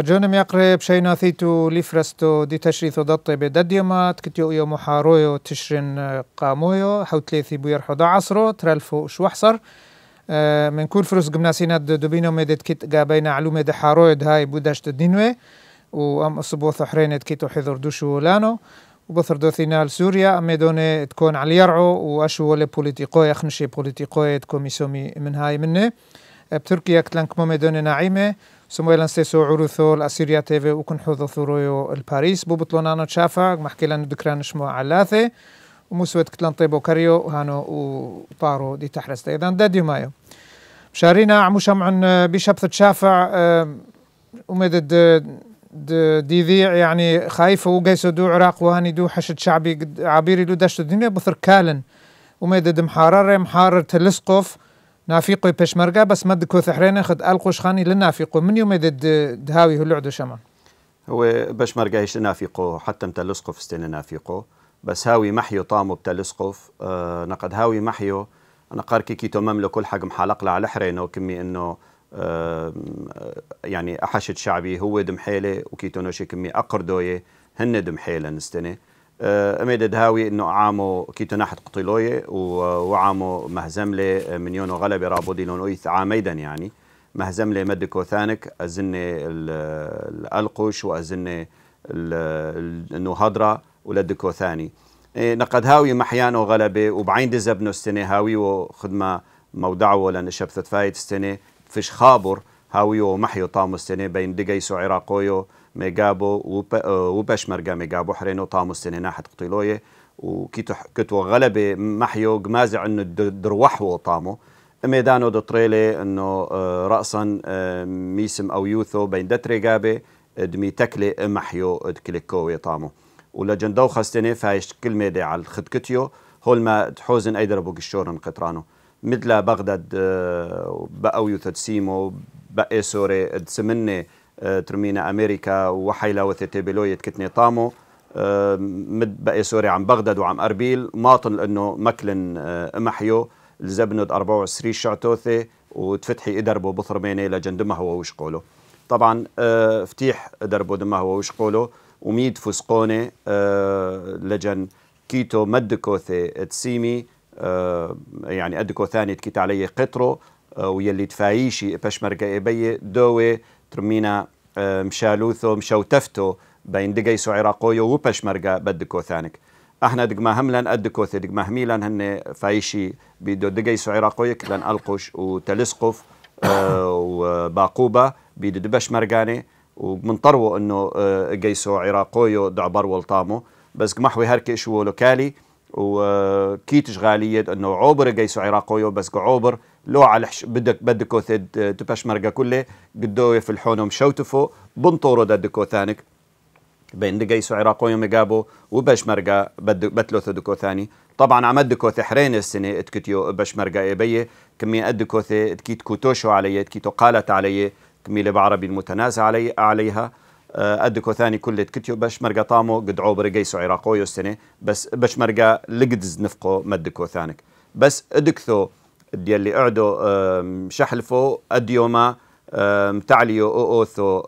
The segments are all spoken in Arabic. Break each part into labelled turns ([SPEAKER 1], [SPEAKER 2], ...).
[SPEAKER 1] فجونم يقري بشينا ثيتو ليفرستو دي تشريث ضطي بدديومات كتيو يوم حارويو تشرين قامويو حو ثلاثي بوير حدا عصرو ترالفو شو حصر آه، من كل فلوس قمناسينا دوبينو ميدت كت قابينا علومة دي حارويو هاي بوداش دينوي وام اصبو ثحرين كيتو حذر دوشو لانو وبثر دوثينا لسوريا أميدوني تكون على يرعو وأشو ولي بوليتيقوي أخنشي بوليتيقوي تكون ميسومي من هاي مني آه، بتركيا كتلانك ميدوني نعيمة سمويلا سيسو عروثو الأسيريا تيفي وكن حوضو ثورويو الباريس بو بطلونانو تشافا محكي لان دكران شموع علاثي وموسويت كتلان طيبو كاريو هانو وطارو دي تحرست ايضا دا ديمايو مشارينا عمو شمعن بشبث تشافع دي ديذيع يعني خايفة وقيسو دو عراق وهاني دو حشد شعبي عبيري لو داشتو الدنيا بثر كالن ومدد محارر محارر تلسقف نافيقو بشمرقا بس مد كوث ثحرين خد ألقوش خاني لنافيقو من يوم يدد دهاوي هو لعدو شما
[SPEAKER 2] هو بشمرقا هيش نافيقو حتى متلسقف استين نافيقو بس هاوي محيو طامو بتلسقف آه نقد هاوي محيو أنا كي كيتو مملو كل حق على حرينو كمي إنه آه يعني آه، أحشد شعبي هو دمحيلة وكيتو نوشي كمي أقردوية هن دمحيلة نستني أه، اميد دهاوي انه عامو كيتو ناحت قطيلوية وعامو مهزملة من يونو غلبة رابودي لون اويث عاميدا يعني مهزملة مدكو ثانك ازنة الالقش وازنة انه هضرة ولدكو ثاني إيه، نقد هاوي محيانو غلبة وبعين دزبنو السنة هاوي وخدمة مودعو لان شبثت فايت السنة فيش خابر هاويو ومحيو طامو السنة بين دقيسو عراقويو ميجابو وبشمرقة آه، ميجابو حرينو طامو السنة ناحت قطيلوية وكيتو كتو غلبة محيو قمازع انه دروحو طامو ميدانو دطريلي انه آه، رأسا آه، ميسم او يوثو بين دتري دتريقابي دمي تكلي محيو كليكوي طامو ولا جندو خستني فايش كلمة دي على الخدكتيو هول ما تحوزن اي دربو قشورن قطرانو مثل بغداد بقاو يوثو تسيمو بقى سوري تسمني ترمينا أمريكا وحيلة وثتيبلوية كتني طامو آه، مد بقي سوري عم بغداد وعم أربيل ماطن لأنه مكلن آه، محيو الزبند 24 شعتوثي وتفتحي إدربو بثرميني لجن لجندمها هو وش قوله طبعا آه، فتيح إدربو دمها هو وش قوله وميد فسقوني لجن كيتو مد كوثي تسيمي يعني أدكو ثاني تكيت علي قطرو ويلي تفايشي بشمرقة إبية دوي ترمينا آه، مشالوثو مشوتفتو بين دقي سو عراقويو مرقا بدكو ثانك احنا دقما ادكو ادكوثي دقما هميلن هن فايشي بيدو دقي سو عراقويو كلن القش وتلسقف آه، وباقوبة بيدو دبش مرقاني ومن طرو انه آه، قيسو عراقويو دعبر والطامو بس محوي هركي شو لوكالي وكيتش غالية انه عوبر قيسو عراقويو بس عوبر لو على الحش... بدك بدكو ثد آه، تبشمرقة كله قدوه في الحونهم شوتفو بنطورو دكو ثانك بين دقيسو عراقو يوم جابو وبشمرقة بد... بتلوثو دكو ثاني طبعا عمد دكوثة حرين السنة اتكتيو بشمرقة إيبية كمية قد دكوثة اتكيت كوتوشو علي اتكيتو قالت علي كمية بعربي المتنازع علي عليها آه، أدكو ثاني كل تكتيو باش مرقا طامو قد عوبر قيسو عراقويو السنة بس باش مرقا لقدز نفقو مدكو ثانك بس ادكثو اللي قعدوا شحلفوا أديوما تعليو أو أوثو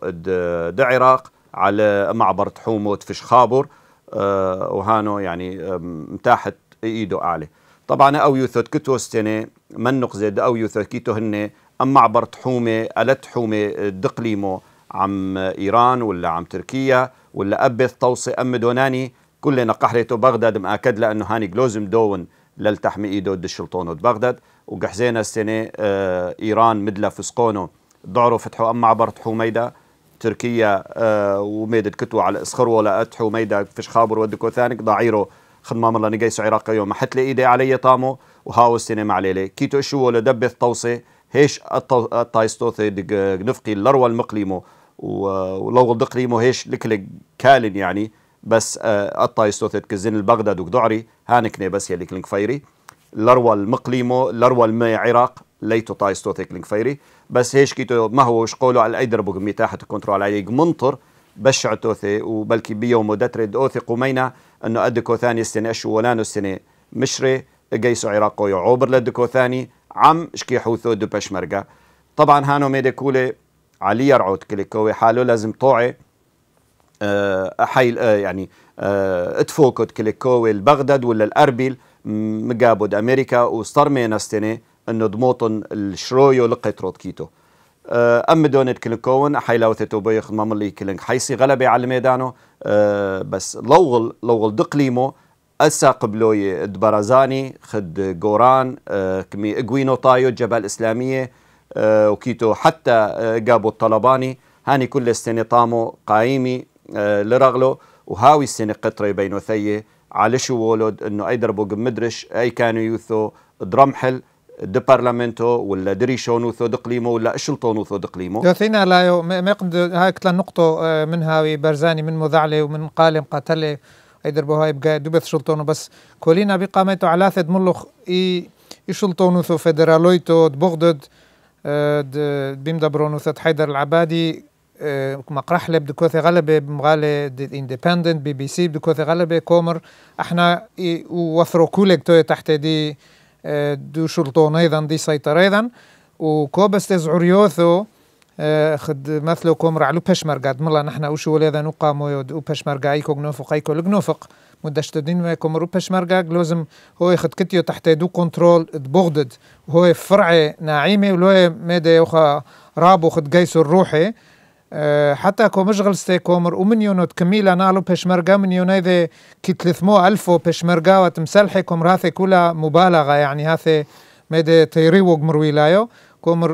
[SPEAKER 2] دعراق على معبر تحوموت في شخابر آه، وهانو يعني متاحت ايدو اعلى طبعا او يوثوت كتو استني من نقزد او يوثوت كيتو هن ام معبر تحومه الت حومه دقليمو عم ايران ولا عم تركيا ولا ابث توصي ام دوناني كلنا قحرته بغداد مأكد لانه هاني جلوزم دون للتحمي ايدو دي الشلطون بغداد وقحزينا السنه آه، ايران مدلا فسقونو ضعروا فتحوا ام عبرت حميده تركيا وميد آه، وميدت كتو على اسخروا اتحو حميده فش خابر ودكو ثانك ضعيرو خدمة الله نقيس عراقيو ما حتلي ايدي علي طامو وهاو السنه معليلي كيتو شو دبث طوسي هيش الطايستوثي نفقي اللروة المقليمو ولو دقليمو هيش لكلك كالن يعني بس قطع آه، يستوثت كزين البغداد وكدعري هانكني بس كلينك فيري لروى المقليمو لروى الماء عراق ليتو طاي ستوثيك فيري بس هيش كيتو ما هو قولو على ايدربوك ميتاحة كنترول عليك منطر بشع توثي وبلكي بيوم دترد اوثي قمينا انه ادكو ثاني السنة اشو ولانو السنة مشري قيسو عراقو يعوبر لدكو ثاني عم شكي حوثو دو بشمرقة طبعا هانو ميدي كولي علي يرعوت كليكوي حالو لازم طوعي آه، حي آه، يعني آه، اتفوكت كليكوي البغداد ولا الاربيل مقابد امريكا وصرمينا ستني انه ضموطن الشرويو لقيتروت كيتو ام دونت كلكون حيلاوثتو بيخ مملي كلنك حيسي غلبة على الميدانو بس لوغل لوغل دقليمو اسا قبلوي دبرازاني خد جوران كمي اقوينو طايو جبل اسلاميه وكيتو حتى أه قابو الطلباني هاني كل سنة طامو قايمي آه، لرغلو وهاوي السنة قطرة بينو ثيه شو ولد انه اي دربو مدرش اي كانوا يوثو درمحل دي بارلمنتو ولا دري شونوثو دقليمو ولا اشلطونوثو دقليمو
[SPEAKER 1] يوثينا لا يو ما يقد هاي كتلا نقطة آه، من هاوي برزاني من مذعلي ومن قالم قتلي اي دربو هاي بقى دبث شلطونو بس كولينا بقامتو على ثد ملوخ اي يشلطونوثو فدرالويتو دبغدد آه، بيمدبرونو ثد حيدر العبادي مقرح لب دكوثي غلبة دي اندبندنت بي بي سي دكوثي غلبة كومر احنا وفرو كولك توي تحت دي دو شلطون ايضا دي سيطر ايضا وكوبس عريوثو خد مثلو كومر علو بشمرقات ملا نحنا وشو ولي ذا نقامو يود وبشمرقا ايكو جنوفق ايكو لجنوفق مدش تدين ما كومر وبشمرقا لازم هو خد كتيو تحت دو كنترول تبغدد هو فرعي ناعيمي ولو مدى يوخا رابو خد قيسو الروحي حتى كو مشغل ستي كومر ومن منیونو تکمیلا نالو پشمرگا من ذي كي تلثمو الفو بشمرقا وتمسلحي كومر هاثي راثي كولا مبالغه يعني هاثي ميدا تيريوغ وقمر ولايو كومر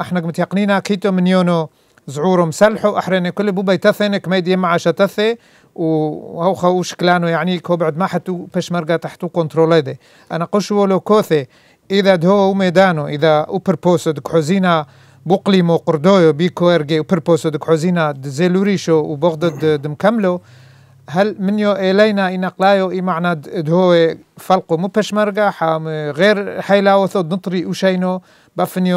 [SPEAKER 1] احنا آه، قمت يقنينا كيتو يونو زعورو مسلحو احريني كل بوبا يتثنك ميدي مع شتثي وهو خو شكلانو يعني كو بعد ما حتو بشمرقا تحتو كنترول انا قشو لو كوثي اذا دهو ميدانو اذا اوبر بوسد كحوزينا بقلي مو قردويو بيكو ارجي وبربوسو دك حزينا دزيلوريشو وبغضد دمكملو هل منيو إلينا إن قلايو إي معنى دهو فلقو مو بشمرقة حام غير حيلاوثو نطري وشينو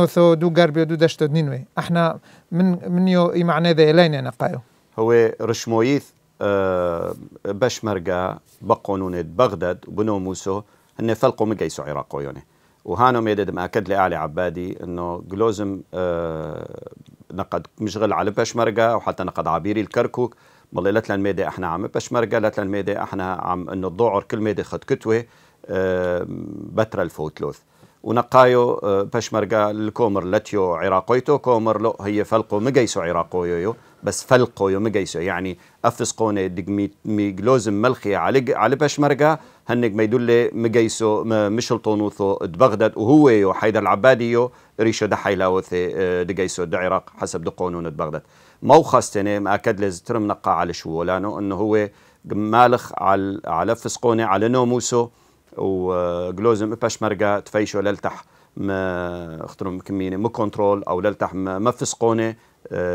[SPEAKER 1] ثو دو قربيو دو دشتو دنينوي احنا من منيو إي معنى ذا إلينا نقايو
[SPEAKER 2] هو رشمويث أه بشمرقة بغدد بغداد بنوموسو هن فلقو مقايسو عراقو يوني وهانو ميدد مأكد لي علي عبادي انه جلوزم آه نقد مشغل على بشمرقه وحتى نقد عبيري الكركوك ملي لتلان ميدي احنا عم بشمرقه لتلان ميدي احنا عم انه الضعر كل ميدي خد كتوه آه بتر الفوتلوث ونقايو آه بشمرقه الكومر لتيو عراقويتو كومر لو هي فلقو مقيسو عراقويو بس فلقو يوم جيسو يعني أفس قونة دق ميجلوز ملخي على على بشمرقة هنك ما يدل مجيسو مشل طنوثو بغداد وهو يو حيدر العباديو ريشو دا حيلاوثي آه، دقيسو دا عراق حسب دا قانون بغداد موخستني ما أكد لز نقع على شو لانه أنه هو مالخ على على فسقوني على نوموسو وجلوزم بشمرقة تفيشو للتح ما اخترم كميني مو كنترول او للتح ما فسقوني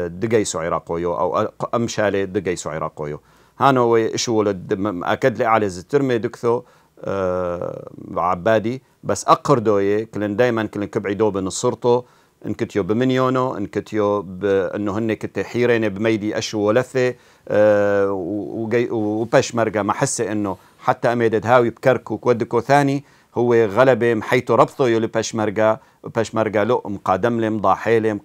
[SPEAKER 2] دقيسو عراقويو او امشالي دقيسو عراقويو هانو ولد اكد لي على زترمي دكثو أه عبادي بس اقردوي كلن دايما كلن كبعي دوب نصرتو انكتيو بمنيونو انكتيو بانه هن كنت حيرين بميدي اشو ولثه أه مرقه ما حسه انه حتى اميدد هاوي بكركو كودكو ثاني هو غلبة محيط ربطه يلي بشمرقة بشمرقة لو مقادم لي مضاحي لي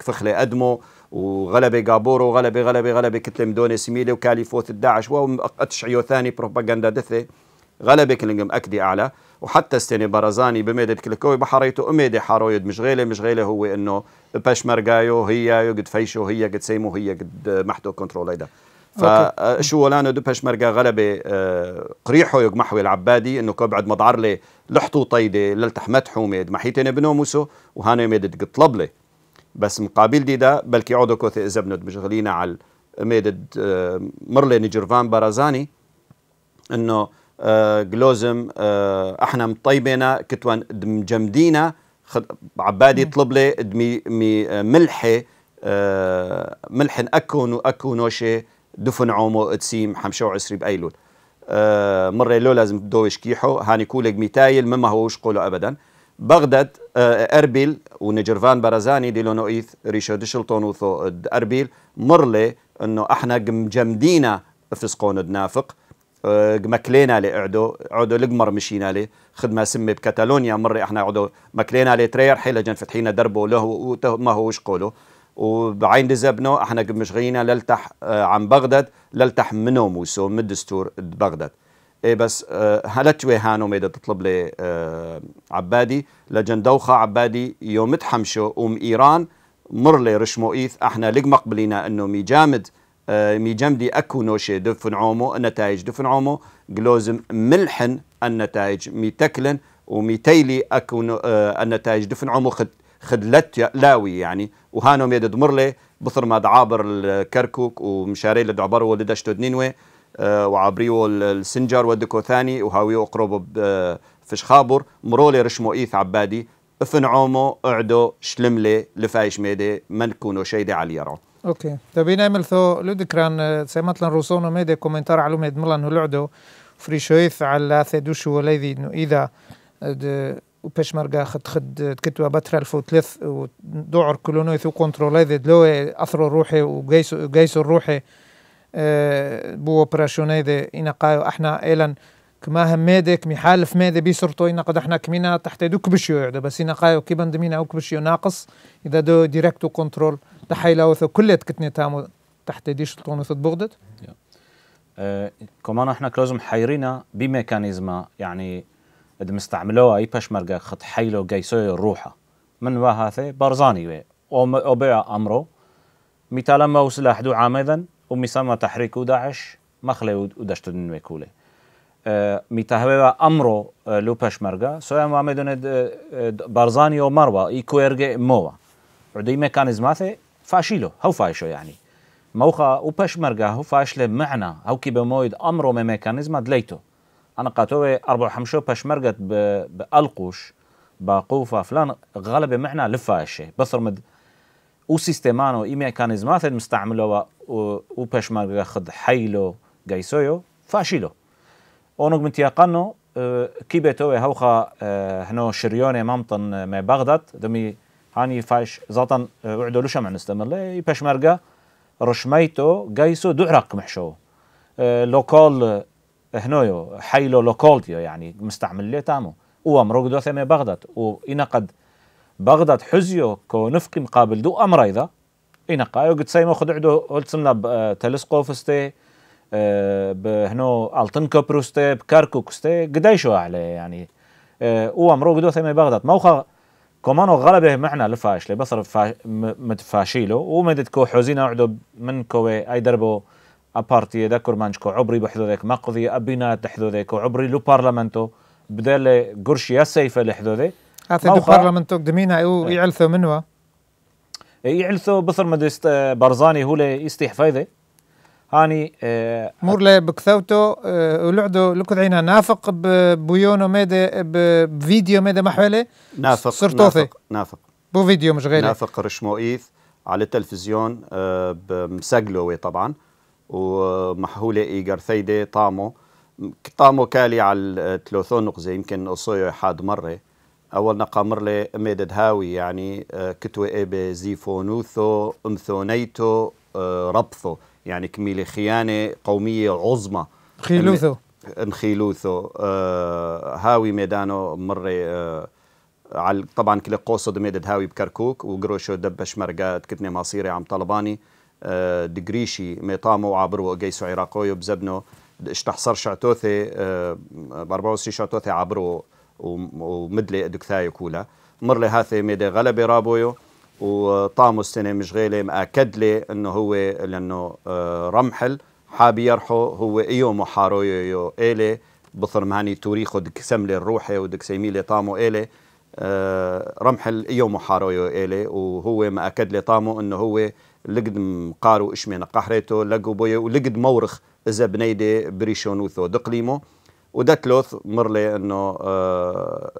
[SPEAKER 2] فخلي قدمه وغلبة قابورو وغلبة غلبة غلبة كتلة مدونة سميلة وكاليفوث الداعش الداعش عيو ثاني بروباغندا دثة غلبة كلهم أكدي أعلى وحتى السنة برزاني بميدة كلكوي بحريته أميدة حرويد مش غيلة هو إنه بشمرقايو هي قد فيشو هي قد سيمو هي قد محتو كنترول هيدا فشو لانه دبش مرقا غلبة آه، قريحه يقمحوي العبادي انه كبعد مضعرلي لحطو طيدة للتح متحومد محيتين بنوموسو وهانا ميدد لي بس مقابل دي ده بلكي عودو كوثي إذا ازبند مشغلينا على ميدد آه، مرلي نجرفان برازاني انه جلوزم آه، احنا مطيبنا كتوان مجمدينا عبادي يطلب لي ملحي ملح اكون واكون وشي دفن عومو تسيم حمشة وعسري بأيلول آه مرة لو لازم دوش كيحو هاني كولك ميتايل مما هوش قولو أبدا بغداد آه أربيل ونجرفان برزاني دي لونو إيث ريشو دشلطون وثو أربيل مرلي أنه احنا مجمدينا فسقون دنافق آه، مكلينا لي عدو عدو لقمر مشينا لي خدمه سمي بكتالونيا مره احنا عدو مكلينا لي ترير حيلا جن فتحينا دربو له ما هوش قوله وبعين دزبنو احنا غينا للتح آه، عن بغداد للتح منو موسو من دستور بغداد اي بس آه، هلت هانو ميدا تطلب لي آه، عبادي لجن دوخة عبادي يوم تحمشو ام ايران مر لي رشموئيث احنا لق مقبلينا انه مي جامد مي جمدي اكو نوشي دفن عومو النتائج دفن عومو قلوزم ملحن النتائج مي تكلن ومي تيلي اكو النتائج دفن عومو خد خدلت لاوي يعني وهانو ميد دمرلي بصر ما عابر الكركوك ومشاري لد عبرو ولد اشتودنينوي آه، وعبريو السنجر ودكو ثاني وهاويو اقرب أه فش خابر مرولي رشمو ايث عبادي افن عومو اعدو شلملي لفايش ميدي من كونو شيدي على يرو
[SPEAKER 1] اوكي تبي طيب، نعمل ثو لودكران آه، لن روسونو ميدي كومنتار علو ميد ملان هلعدو فريشويث على ثدوشو وليدي انه آه، اذا وبيشمركا خد خد كتبه بترالف وتلث ودعر كلونويث وكنترولي ذي دلوي أثروا روحي وجيس وقيسوا روحي أه بو هذا ذي إنقايو احنا إيلان كما هم ميدك محالف ميدي بيسرطو إن قد احنا كمينا تحت دوك بشيو يعدا بس إن قايو كي بندمينا أوك بشيو ناقص إذا دو ديريكتو كنترول تحيلا وثو كلت كتني تامو تحت ديش الطونوث بغدت
[SPEAKER 3] آه، كمان احنا كلازم حيرينا بميكانيزما يعني دمستعملوها اي مرقا خط حيلو قيسوي روحه من وهاثي برزاني وي أو بيع أمره مثال ما وصل أحدو عامدا ومسمى تحريك داعش مخلي ودشت نويكولي آه، متهوى أمره آه، لوبش مرقا سويا ما مدون آه، برزاني ومروة إيكويرجي موا عدي ميكانيزمات فاشيلو هو فاشو يعني موخا وبش مرقا هو فاشل معنى هو كي بمويد أمره ميكانيزما دليتو انا قاتوي اربع حمشو بشمرقت بالقوش باقوفة فلان غالبا معنا لفا الشيء بصر مد او سيستمانو اي ميكانيزمات مستعملوا و بشمرقة خد حيلو قيسويو فاشيلو اونوغ من تيقنو أه، كيبيتوي هوخا أه، هنو شريوني ممطن أه، ما بغداد دمي هاني فاش زطن وعدو لشمع نستمر اي بشمرقة رشميتو قيسو دعرق محشو لوكال هنويو حيلو لوكولتيو يعني مستعمل تامو او مرقدو ثمي بغداد و قد بغداد حزيو كو نفقي مقابل دو أمر إذا إنا قايو قد سايمو خد عدو هلتسمنا بتلسقوفستي آه، آه، بهنو التن كوبروستي بكاركوكستي قدايشو أعلي يعني او آه، امرو قدو ثمي بغداد موخا كومانو غلبه معنا لفاشلي بصر فاش متفاشيلو ومدد كو حوزينا عدو من كوي اي دربو أبارتي دا کرمانچ کو بحذوذك بحدو ذيك مقضي ابينات لحدو ذيك وعبري لو بارلمانتو بدل قرشي السيفه لحدو ذي هذا دو بارلمانتو
[SPEAKER 1] قدمينا يعلثو منوا
[SPEAKER 3] يعلثو بثر مدست برزاني هو يستيح فايده هاني آه
[SPEAKER 1] مور لي بكثوتو آه ولعدو لكذعينا نافق ببيونو ميدا بفيديو ميدا محوالي نافق صرتوثي نافق,
[SPEAKER 2] نافق بو فيديو مش غير نافق رشموئيث على التلفزيون آه بمسجلوي طبعا ومحهوله ايجر ثيده طعمه طعمه كالي على ثلاثون نقزه يمكن قصيه حاد مره اول نقامرلي ميدد هاوي يعني آه، كتوه ايبي زيفونوثو امثونيتو آه، ربثو يعني كميلة خيانة قومية عظمى خيلوثو انخيلوثو آه هاوي ميدانو مرة آه على طبعا كل قوصد ميدد هاوي بكركوك وقروشو دبش مرقات كتني مصيري عم طلباني دگریشی ميطامو عبر وقيسو عراقوي بزبنو اشتحصر شعتوثي برباوسي شعتوثي عبر ومدلي دكثاي كولا مر لي هاثي ميدي غلبي رابويو وطامو السنة مش غيلي مأكد لي انه هو لانه رمحل حاب يرحو هو ايو محارويو يو الي بثر مهاني توريخو دك سملي الروحي ودك سيميلي طامو الي رمحل ايو محارويو الي وهو مأكد لي طامو انه هو لقد مقارو اشمينا قحريتو لقو بويا ولقد مورخ اذا بنيدي وثو دقليمو وده تلوث مرلي لي انه آه،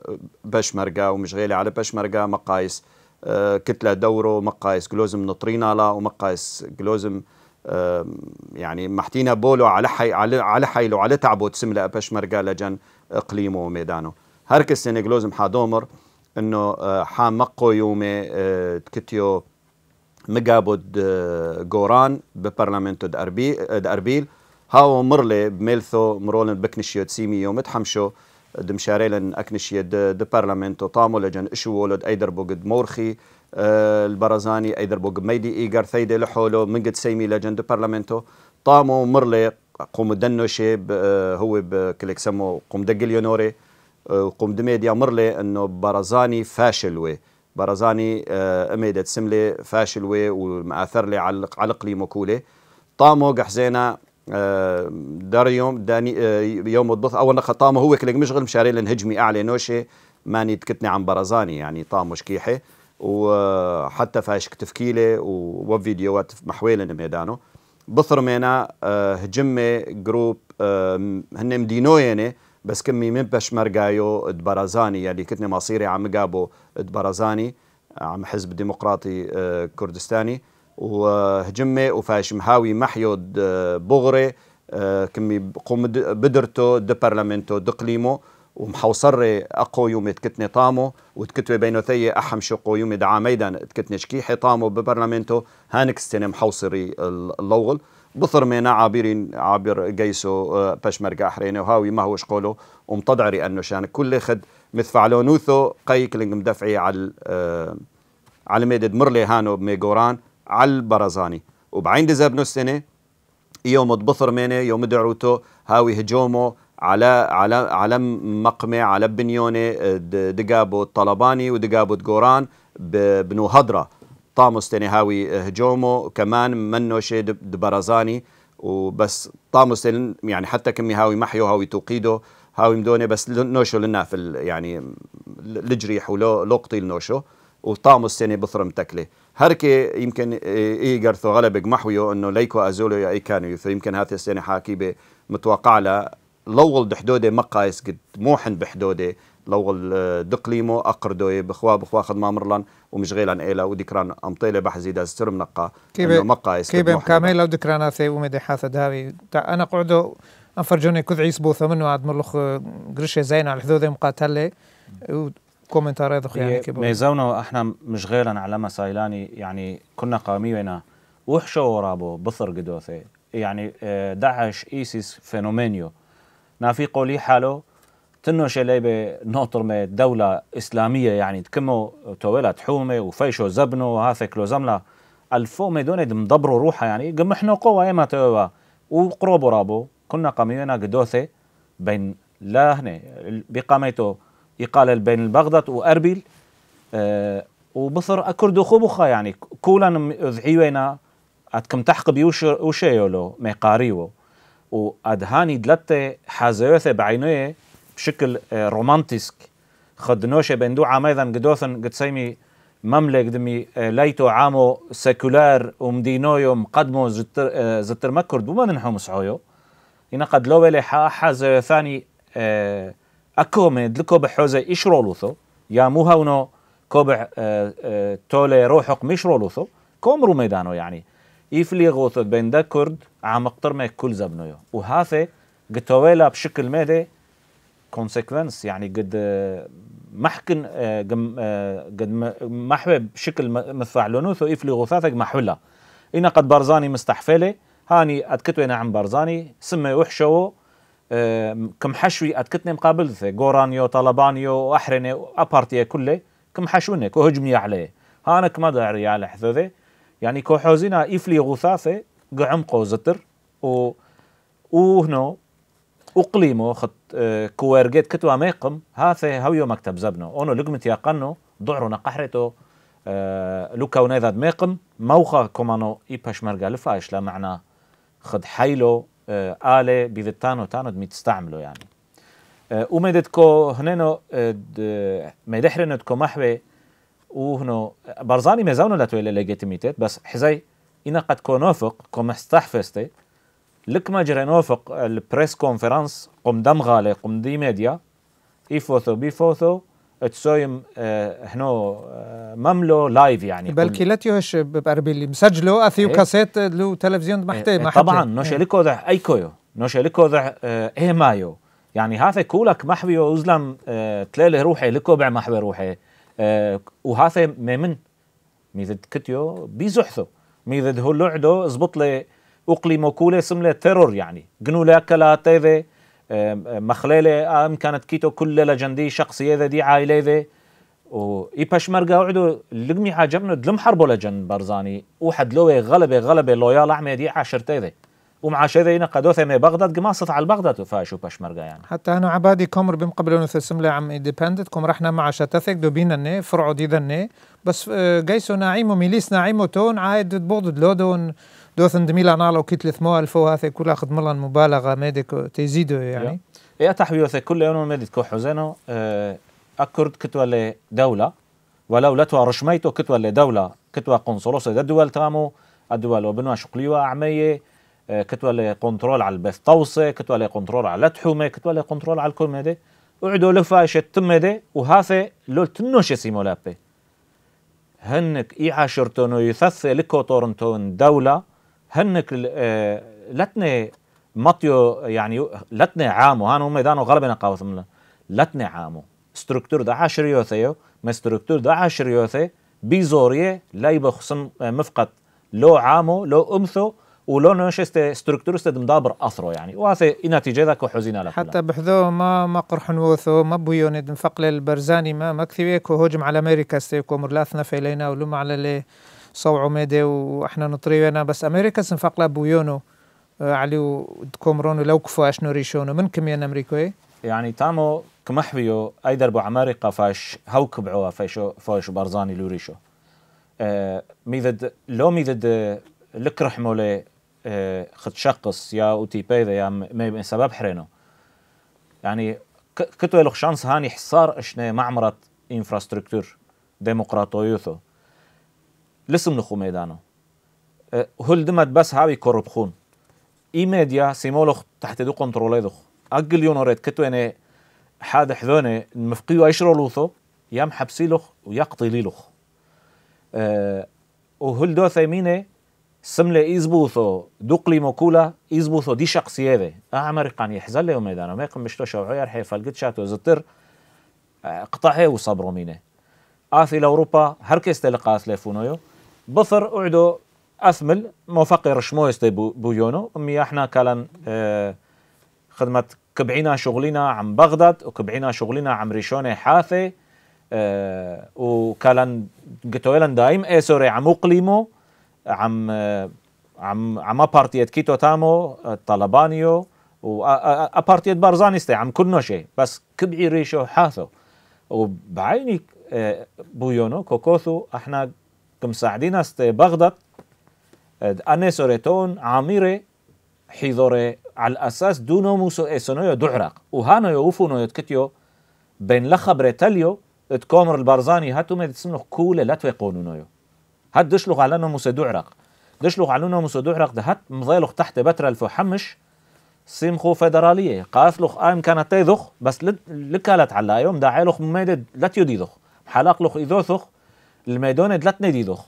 [SPEAKER 2] بشمرقه ومش غيلي على مرقا مقايس آه، كتله دوره مقايس جلوزم نطرينا لا ومقايس جلوزم يعني محتينا بولو على حي على حيلو على تعبو تسملا مرقا لجن اقليمو وميدانو هركس سنة جلوزم حادومر انه آه، حامقو يومي تكتيو مگابود آه، گۆران بە پەرلمنتۆ دەربیل آه، هاوە مرلێ بمێلثۆ مرۆلن بکنشیە سیمی یومت هەمشۆ دمشارێلن ئەکنشیە آه، د پەرلمنتۆ تامۆ لەجەن ئشوۆلت ئەیدەر بۆ گد مۆرخی البەرەزانی ئەیدەر بۆ ميدي ئیگەر ثيدي لحولو من قد سيمي لجن د پەرلمنتۆ طامو مرلي قوم هو هەوێ سمو قوم يونوري قوم دمێدیا مرلێ ئەنۆ بەرەزانی فاشلوێ. برزاني آه، اميدة سملة فاشل وي ومآثر لي علق لي مكولة طامو قحزينا آه، دار يوم داني آه، يوم الضفة أول نخ طامو هو كلك مشغل مشاري لنهجمي أعلى نوشي ماني تكتني عن برزاني يعني طامو شكيحي وحتى فاشك تفكيلة وفيديوهات محويلن ميدانو بثر مينا هجمي جروب هن مدينويني بس كمي من باش مرقايو دبرازاني يعني كتني مصيري عم قابو برزاني عم حزب ديمقراطي آه، كردستاني وهجمه وفاش مهاوي محيود آه، بغري آه، كمي قوم بدرتو دو برلمنتو دو قليمو أقو يوم تكتني طامو وتكتوي بينو ثي أحم شقو يوم دعاميدا تكتني شكي حطامو ببرلمنتو هانك السنة محوصري اللوغل بثر مينا عابرين عابر قيسو مرقا حريني وهاوي ما هوش قولو ومتضعري أنه شان كل خد مدفع لونوثو قي كلينغ مدفعي على آه، على ميدد مرلي هانو بميغوران على البرزاني وبعين دزابنو سنه يوم تبثر ميني يوم دعوتو هاوي هجومو على على على مقمي على بنيوني آه، دقابو الطلباني ودقابو دقوران بنو طاموس تاني هاوي هجومو كمان منو شي دبرزاني وبس طاموس يعني حتى كمي هاوي محيو هاوي توقيده هاوي مدوني بس نوشو للنافل يعني الجريح ولو لو قتيل نوشو وطامو السنه بثرم تكله هركي يمكن اي قرثو غلبك محويو انه ليكو ازولو يا اي كانو يمكن هذه السنه حاكيبه متوقع لها لوغل دحدودي مقايس قد موحن بحدودي لوغل آه، دقليمو اقردو بخوا بخوا خد مامرلان ومشغيلا ايلا ودكران امطيله بحزي داز ترم نقا كيف مقايس كيف كامل
[SPEAKER 1] لو دكران اثي ومدي حاث داوي انا قعدو ام كذ عيس بوثا منو عاد ملخ آه، قرشه زين على الحدود مقاتله وكومنتار هذا يعني ميزونا
[SPEAKER 3] احنا مش غير على سايلاني يعني كنا قاميونا وحشو ورابو بثر قدوثي يعني آه، داعش ايسيس فينومينيو نافي قولي حالو تنو شليبه نوتر مي دولة إسلامية يعني تكمو تويلة تحومة وفيشو زبنو وهذا كلو زملا الفو ميدوني دمدبرو روحها يعني احنا قوة ايما تويوا وقروبو رابو كنا قامينا قدوثي بين لا هنا بقاميتو يقال بين بغداد وأربيل أه وبصر أكردو خبخة يعني كولا زعيوينا أتكم تحقب يوشيولو ميقاريو وأدهاني دلتة حازيوثي بعينيه بشكل آه، رومانتيسك خد خدنوشة بين دو ايضا قدوثن قد سيمي مملك دمي آه، ليتو عامو سيكولار ومدينويو مقدمو زتر, آه، زتر مكر دوما ننحو مسعويو ينقد لوبل حاز ثاني آه، أكومد لكوب حوزة إشرولوثو يا مو هونو كوب آه، آه، تولي روحق مش مشرولوثو كومرو ميدانو يعني يفلي غوثو بين دا كرد عم اقترمه كل زبنويو وهاثي قتويلا بشكل ماذا كونسيكونس يعني قد محكن قد محوى بشكل مثفعلونوثو يفلي غوثاثك محولا إنا قد برزاني مستحفله هاني اتكتوينا عم برزاني سمي وحشو آه، كم حشوي اتكتني مقابلته غورانيو طلبانيو أحرني ابارتيه كله كم حشوني كو هجمي عليه هانك ما داري على حذوذي يعني كو حوزينا إفلي غثاثه قعمقو زتر و وهنو اقليمو خط آه، كويرجيت كتوا ميقم هاثي هويو مكتب زبنو اونو لقمت يقنو ضعرنا قحرتو آه، لوكا ونيذاد ميقم موخا كومانو إيباش مرقا لفايش لا معناه خد حيلو آه، آلة بذتانو تانو دمي تستعملو يعني آه، ومدتكو هنينو آه، مدحرنو تكو محوي وهنو برزاني مزونو لاتو إلى ليجيتيميتيت بس حزي إنا قد كو نوفق كو مستحفستي لك ما جري نوفق البريس كونفرنس قم دمغالي قم دي ميديا إيفوثو بيفوثو تسويم آه، هنو آه، مملو لايف يعني بلكي
[SPEAKER 1] لا تيوش باربي اللي مسجلو اثيو آه، ايه كاسيت لو تلفزيون إيه، محتي ايه محتي طبعا إيه. نوش اللي
[SPEAKER 3] لكو اي كويو نوش لكو كوضح ايه مايو يعني هذا كولك محويو ازلم اه تليل روحي لكو بع محوي روحي اه وهذا ميمن ميزد كتيو بيزحثو ميزد هو لعدو زبط لي اقلي موكولي سملي تيرور يعني قنو لا كلا تيذي مخليلة آه، ام كانت كيتو كل لجندي شخصية ذا دي عائلة ذا وإي بشمرقة وعدو لقمي حاجبنا دلم حربو لجن برزاني وحد لوي غلبة غلبة لويال أعمي دي عشرتي ذا ومع ذا هنا قدوثة مي بغداد قماصت على البغداد وفاشو بشمرقة يعني
[SPEAKER 1] حتى أنا عبادي كومر بم قبل ثسم عم إندبندنت كوم رحنا مع دو دوبينا ني فرعو دي ذا بس آه، قيسو ناعيمو ميليس ناعيمو تون عايد بوضد لودون دوثن دميلا نالو كي تلثمو الفو هاثي كل اخذ مره مبالغه ميديك تيزيدو يعني
[SPEAKER 3] يا تحويو كل يوم ميديك حزينو آه، اكرد دوله ولو ولولتها رشميتو كتوى دوله كتوى قنصلوس الدول تامو الدول وبنوا شقليوا اعميه آه، كتوى كنترول على البث توصي كتوى كنترول على تحومه كتوى كنترول على الكوميدي وعدو لفا شتم ميدي وهاثي لو تنوش سيمو لابي هنك إيعاشرتون ويثثي لكو تورنتون دولة هنك آه، لتني مطيو يعني لتني عامو هانو ميدانو غلبنا قاوثملا لتني عامو ستركتور دا عشر يوثيو ما ستركتور دا عشر يوثي بيزوريه لا يبخصم آه، مفقد لو عامو لو امثو ولو نشست ستركتور استد مدابر اثرو يعني وهذا نتيجه ذاك وحزينه لك
[SPEAKER 1] حتى بحذو ما ما قرحن وثو ما بويون دم فقل البرزاني ما ما كثيويك هجم على امريكا استيكو مرلاثنا فيلينا ولما على اللي صو عميدي واحنا نطريونا بس امريكا سنفقلا بويونو آه، علي تكومرونو لو كفو اشنو ريشونو من ين امريكوي يعني تامو كمحويو اي دربو امريكا فاش
[SPEAKER 3] هاو كبعوها فاشو بارزاني لو لوريشو آه ميذد لو ميدد آه، لكرح مولي آه خد شقص يا اوتي بيذا يا مي سبب حرينو يعني كتو لخ شانس هاني حصار اشنا معمرة انفراستركتور يوثو لسم نخو ميدانو اه، هل دمت بس هاوي كوربخون اي ميديا سيمولوخ تحت دو كنترولي دوخ اقل كتو كتويني حاد حذوني مفقيو ايشرو لوثو يام حبسيلوخ ويقطي ليلوخ أه وهل دو ثيميني ايزبوثو إزبوثو قليمو كولا إزبوثو دي شخص يذي اه قان يحزل لي ميدانو ما يقم مشتو شو عيار حي فالقد شاتو زتر اه، قطعه وصبرو ميني آثي لأوروبا هركز تلقاث لفونويو بصر اعدو اسمل موفقي بو بويونو امي احنا كالن آه، خدمة كبعينا شغلنا عم بغداد وكبعينا شغلنا عم ريشوني حاثي اه وكالن قتويلن دايم اي سوري عم اقليمو عم آه، عم عم ابارتيت كيتو تامو آه، طلبانيو ابارتيت بارزانيستي عم كل شيء بس كبعي ريشو حاثو وبعيني بويونو كوكوثو احنا كم ساعدين است بغداد Baghdad, أنس ريتون عميرة حضورة على الأساس دونو موسو إسنو دعرق وهانو يوفونو يتكتيو بين لخبر تليو تكومر البرزاني هاتو مد سمنو كولة لا تقولونو يو هات دشلوغ علانو موسو دعرق دشلوغ علانو موسو دعرق ده هات مضيلوغ تحت بتر الفو حمش سيمخو فدرالية قاثلوخ آم كانت تيذخ بس لكالت على يوم دا عيلوخ مميدد لا تيوديذخ حلاقلوخ إذوثوخ الميدان دلت ندی دوخ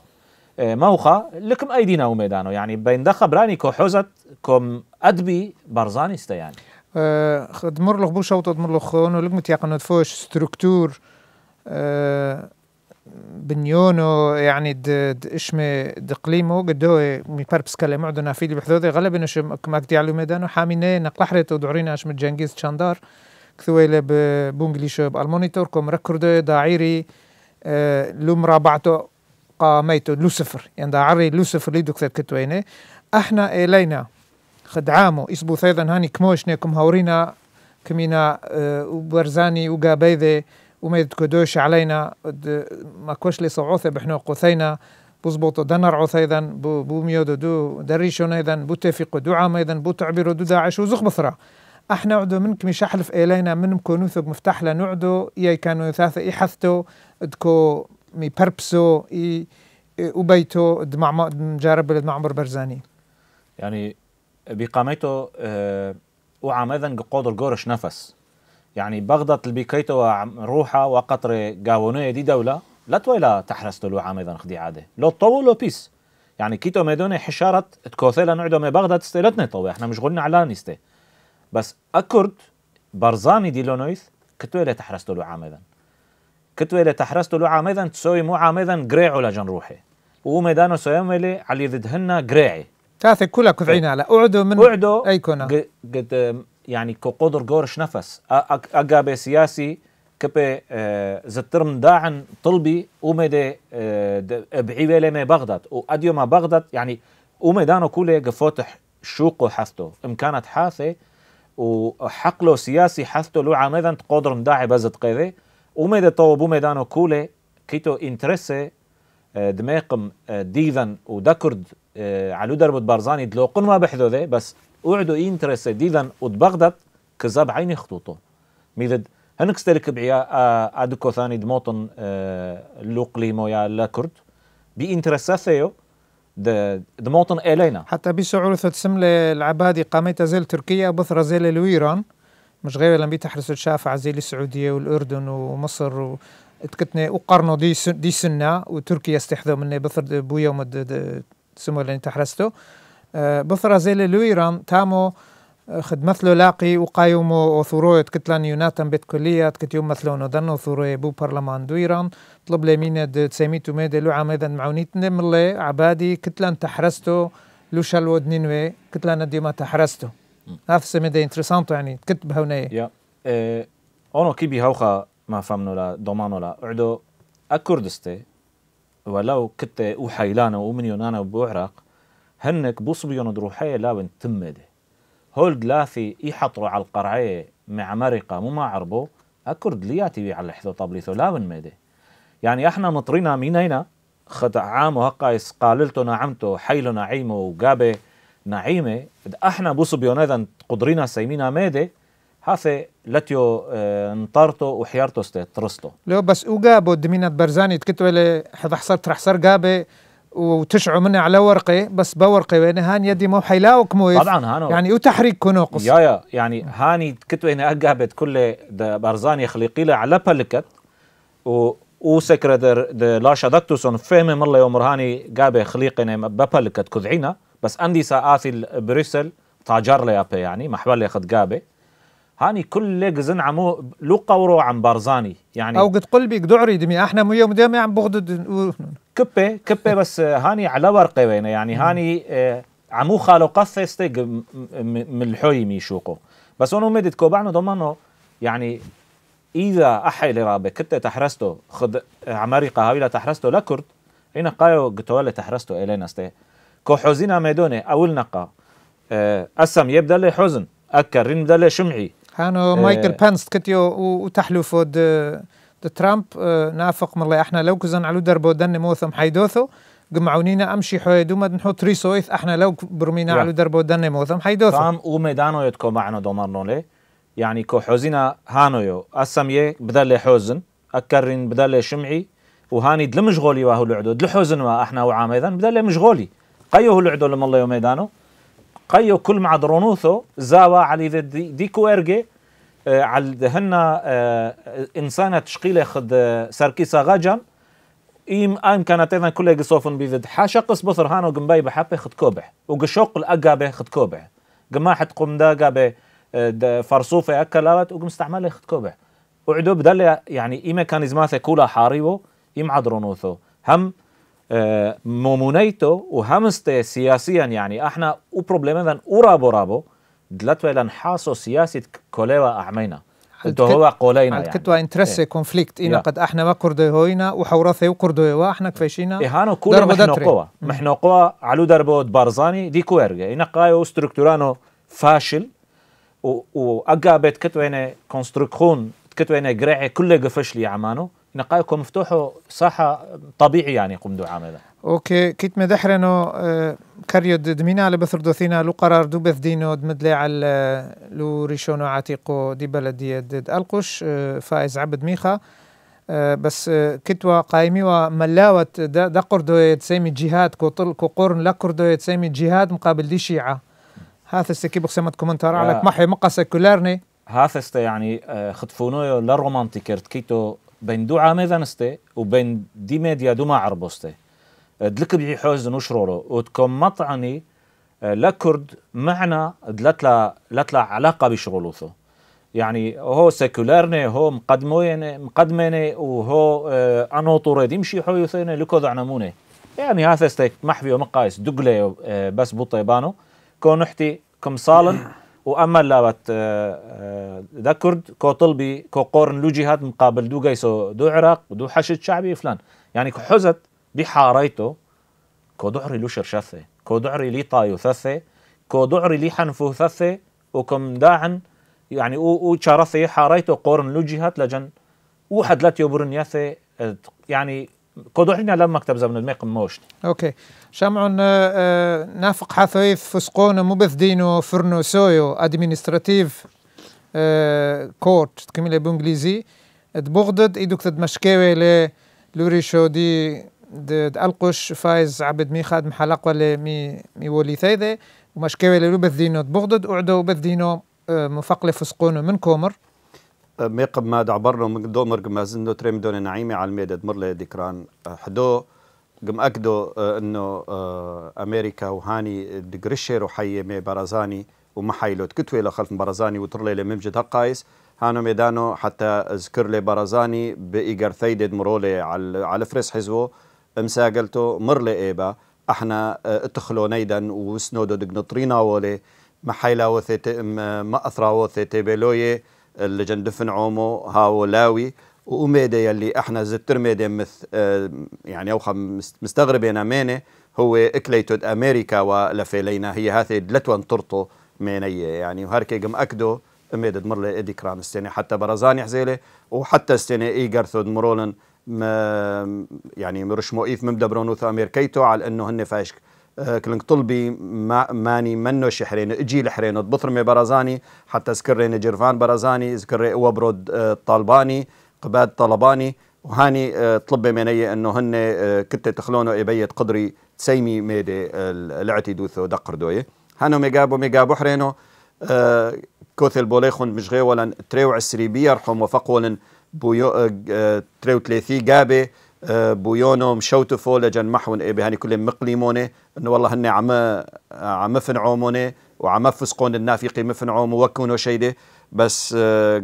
[SPEAKER 3] آه، موخا لكم ايدينا وميدانو يعني بين دخا براني كو حوزت كم ادبي برزاني است يعني
[SPEAKER 1] آه، دمر لغ بوشا وتدمر لغ خونو لغم فوش ستركتور آه، بنيونو يعني د اشمي دقليمو قدو ميبار كلام عدنا في بحذوذي غالبا اشم كما كتي علو ميدانو حاميني نقلحرت ودورينا اشم جنكيز تشاندار كثويلة بونجليشو بالمونيتور كوم ركردو داعيري آه، لم رابعته قاميتو لوسفر يعني عري لوسفر لي دكتور كتوينه يعني. احنا الينا خدعامو اسبو ثيضا هاني كم هورينا كمينا آه، وبرزاني وقابيذي وما كدوش علينا ما كوش لي صعوثة بحنا قوثينا بزبطو دنر عثيدا بو ميودو دو دريشون ايضا بو تفيقو دعام عام ايضا بو تعبيرو دو داعش وزخ بثرة احنا عدو منك مش احلف إلينا من مكونو ثب مفتاح نعدو يا كانوا ثلاثة حثتو دكو مي بربسو إي وبيتو دمع مجارب معمر برزاني
[SPEAKER 3] يعني بقاميتو أه وعمدا قدر قورش نفس يعني بغضت البيكيتو روحا وقطر قاونية دي دولة لا تويلا تحرس تلو عمدا خدي عاده لو طول لو بيس يعني كيتو ميدوني حشارة تكوثيلا نعدو مي بغضت استيلتنا طوي احنا غلنا على نيستي بس اكرد برزاني دي لونويث كتويلة تحرستو لو عامذن كتويلة تحرستو لو عامذن تسوي مو عامذن ولا لجن روحي وميدانو سويملي علي ضدهن قريعي تاثي كلها كذعينا إيه. على اعدو من اعدو اي كنا قد يعني قدر قورش نفس اقابي سياسي كبي آه، زترم داعن طلبي ومدي آه، بعيبيلي ما بغداد واديو ما بغداد يعني ومدانو كله قفوتح شوقو حثتو امكانت حاثه له سياسي حثته لو اذا تقدر مداعي بزت قيذي ومدى طوب ومدانو كولي كيتو انترسي آه، دماقم آه، ديذن ودكرد آه، علو درب بارزاني دلوقن ما بحذو ذي بس وعدو انترسي ديذن ودبغدت كذاب عيني خطوطو ميدد هنك ستلك بعيا ادكو ثاني دموطن لوقليمو يا لكرد ثيو
[SPEAKER 1] موطن إلينا حتى بسعور تسمل العبادي قامت زيل تركيا بثرة زيل الويران مش غير لما بيتحرس الشافع زي السعودية والأردن ومصر و... وقرنوا دي سن دي سنة وتركيا استحذوا مني بثر بويا ومد سمو اللي تحرستو آه، بثرة زيل الويران تامو آه، خد مثله لاقي وقايمو وثروة كتلان يوناتن بيت كلية كت يوم مثله ودنو وثروة بو برلمان دويران طلب لي مين تساميتو مادة لو عام هذا معونيتنا ملي عبادي كتلان تحرستو لو شالو دنينوي كتلان ديما تحرستو نفس مادة انتريسانتو يعني كتب هوني يا
[SPEAKER 3] إيه، اونو كي بي هوخا ما فهمنا لا دومانو لا عدو اكردستي ولو كنت وحيلانا ومنيونانا وبوعراق هنك بوصبيون دروحية لاون تمدي هول دلافي يحطرو على القرعية مع مرقة مو ما عربو أكرد لياتي على الحذو طابليثو لاون مدي يعني احنا مطرنا من هنا خد عام وهقا قاللتو نعمتو حيلو نعيمو وقابي نعيمة احنا بوسو اذا قدرينا سيمينا ميدي هافي لاتيو آه، نطارتو وحيارتو ستي ترستو
[SPEAKER 1] لو بس وقابو دمينة برزاني تكتب لي حصر ترحصر قابي وتشعوا مني على ورقي بس بورقي وين هان يدي مو حيلاوك مو طبعا هانو يعني وتحريك قصة يا يا
[SPEAKER 3] يعني هاني كتوي هنا اقابت كل برزاني خليقي على بلكت و وسكردر لاشا دكتوسون فهم ملا يوم رهاني قابي خليقنا بابل كت كذعينا بس عندي ساعاتي بريسل تاجر لي أبي يعني محبل ياخد قابي هاني كل زن عمو لو عم عن بارزاني يعني او قد قلبي قدعري دمي احنا مو يوم دمي عم بغدد كبه كبه بس هاني على ورقه وين يعني هاني آه عمو خالو قصة استيق من الحوي ميشوقو بس انا مدد كوبانو ضمنه يعني اذا احي لرابي كنت تحرستو خد عمارقه هاويلا تحرستو لا كرد هنا قايو قتوالي تحرستو الينا استي كو حزينة ميدوني اول نقا آه، اسم يبدا لي حزن اكر رين بدا لي
[SPEAKER 1] شمعي هانو آه، مايكل بانس كتيو وتحلفو د ترامب آه، نافق الله احنا لو كزن علو دربو دن موثم حيدوثو جمعونينا امشي حيدو ما نحط ريسويث احنا لو برمينا علو دربو دن موثم حيدوثو قام
[SPEAKER 3] وميدانو يتكو معنا دومرنو ليه يعني كو حوزينا هانويو أسميه بدل حوزن أكرن بدل شمعي وهاني دل مشغولي واهو لعدو دل حوزن وا احنا وعام ايضا بدل مشغولي قيو لعدو لما الله يوميدانو قيو كل مع درونوثو زاوا علي دي, دي, دي ارجي آه على هن آه إنسانة تشقيلة خد آه ساركيسا غاجان إيم ايم كانت أيضا كل قصوفن بيذد حاشا قص بثر هانو قمباي بحبي خد كوبح وقشوق الاقابه خد كوبح قماحة قمدا قابه فرصوفه اكلات وقم استعمل خد كوبه وعدو بدل يعني اي ميكانيزمات كولا حاريو اي معدرونوثو هم آه مومونيتو وهمست سياسيا يعني احنا او بروبليم اذا او رابو رابو دلتو الى حاسو سياسي كوليوا اعمينا انتو هو قولينا يعني كتوا انترسي إيه.
[SPEAKER 1] كونفليكت إنا قد احنا ما كردو هوينا وحورثي وكردو هوا احنا كفيشينا اهانو إيه، كولا محنو قوة
[SPEAKER 3] محنو قوة علو دربو دبارزاني دي كويرجا إنا قايو استركتورانو فاشل واقابت كتوينه كونستركشن كتوينه قريعه كله قفش لي عمانو نقايكو مفتوحو صحة طبيعي يعني قم دو عامله
[SPEAKER 1] اوكي كيت مدحرنو آه، كاريو دمينا على بثر دوثينا لو قرار دو بث دينو دمدلي على آه، لو ريشونو عتيقو دي بلدية دد القش آه، فائز عبد ميخا بس كتوا قايمي وملاوت دا, دا قردو يتسامي جهاد كو قرن لا قردو يتسامي جهاد مقابل دي شيعة هاثست كي بخسمت كومنتار عليك محي مقص
[SPEAKER 3] هذا است يعني آه، خطفونو لا رومانتيكر كيتو بين دو عامي وبين دي ميديا دو ما عربوستي آه، دلك بيحوز حوز نشرورو وتكون مطعني آه، لا كرد معنى دلتلا لتلا علاقه بشغلوثو يعني هو سيكولارني هو مقدمين مقدميني وهو آه انو طوري يمشي حويثيني لكو ذعنموني يعني هذا استيك محفي ومقايس دقلي بس بوطيبانو كونحتي كمصالن واما لابت آه، آه، ذكرد كو طلبي كو قورن لو جهاد مقابل دو قيسو دو عراق دو حشد شعبي فلان يعني كو حزت بحاريتو كو دعري لو شرشاثي كو دعري لي طايو ثثة كو دعري لي حنفو ثثة وكم داعن يعني او او شارثي حاريتو قورن لو جهاد لجن وحد لاتيو ياثي
[SPEAKER 1] آه، يعني كو دعرينا لما كتب زمن الميق موشني اوكي شمعون آه، آه، نافق حثويف فسقون مبث دينو فرنو سويو ادمينستراتيف آه، كورت تكمل بانجليزي تبغدد ايدوك تدمشكاوي ل لوري شو دي القش فايز عبد مي خادم حلق ولا مي مي ولي ثيذي ومشكاوي لو بث دينو تبغدد وعدو بث دينو مفقله فسقون من كومر
[SPEAKER 2] ميقب ما دعبرنا من دومر ما زندو تريم دوني نعيمي على الميدة مرلي ديكران حدو قم أكدو آه، أنه آه، أمريكا وهاني دقرشير روحي مي برازاني ومحايلو تكتوي لخلف برازاني وترلي لممجد هقايس هانو ميدانو حتى أذكر لي برازاني بإيجار ثيدد مرولي على على فريس حزبه مساقلتو مرلي إيبا احنا آه، اتخلو نيدا وسنودو دقنطرينا ولي حيلا وثيت ما أثرا وثيت بلوي اللي جندفن عومو هاو لاوي وأميدة يلي احنا زتر ميدة مث آه، يعني أوخا مستغربين مينة هو اكليتود امريكا ولفيلينا هي هاثي دلتون ترطو مينية يعني وهركي قم اكدو اميدد مرلي ايدي كران السنة حتى برزاني حزيلي وحتى السنة اي جارثود مرولن يعني مرش مؤيف ممدبرونوث امريكيتو على انه هن فاشك آه، كلنك طلبي ما ماني منو شحرين اجي لحرين بطرمي برزاني حتى سكرين جرفان برزاني سكرين وبرود آه، طالباني قباد طلباني وهاني آه، طلبي مني انه هن آه، كنت تخلونه ابيت قدري تسيمي ميدي آه، لعتي دوثو دقر دويه هانو ميقابو ميقابو حرينو كوث البوليخون مش غير ولن تريو عسري بيرحم وفق بويو تريو تليثي قابي بويونو مشوتو فو جن محون إيه هاني كل مقليموني انه والله هن عم عم فنعوموني وعم فسقون النافقي مفنعوم وكونو شيدي بس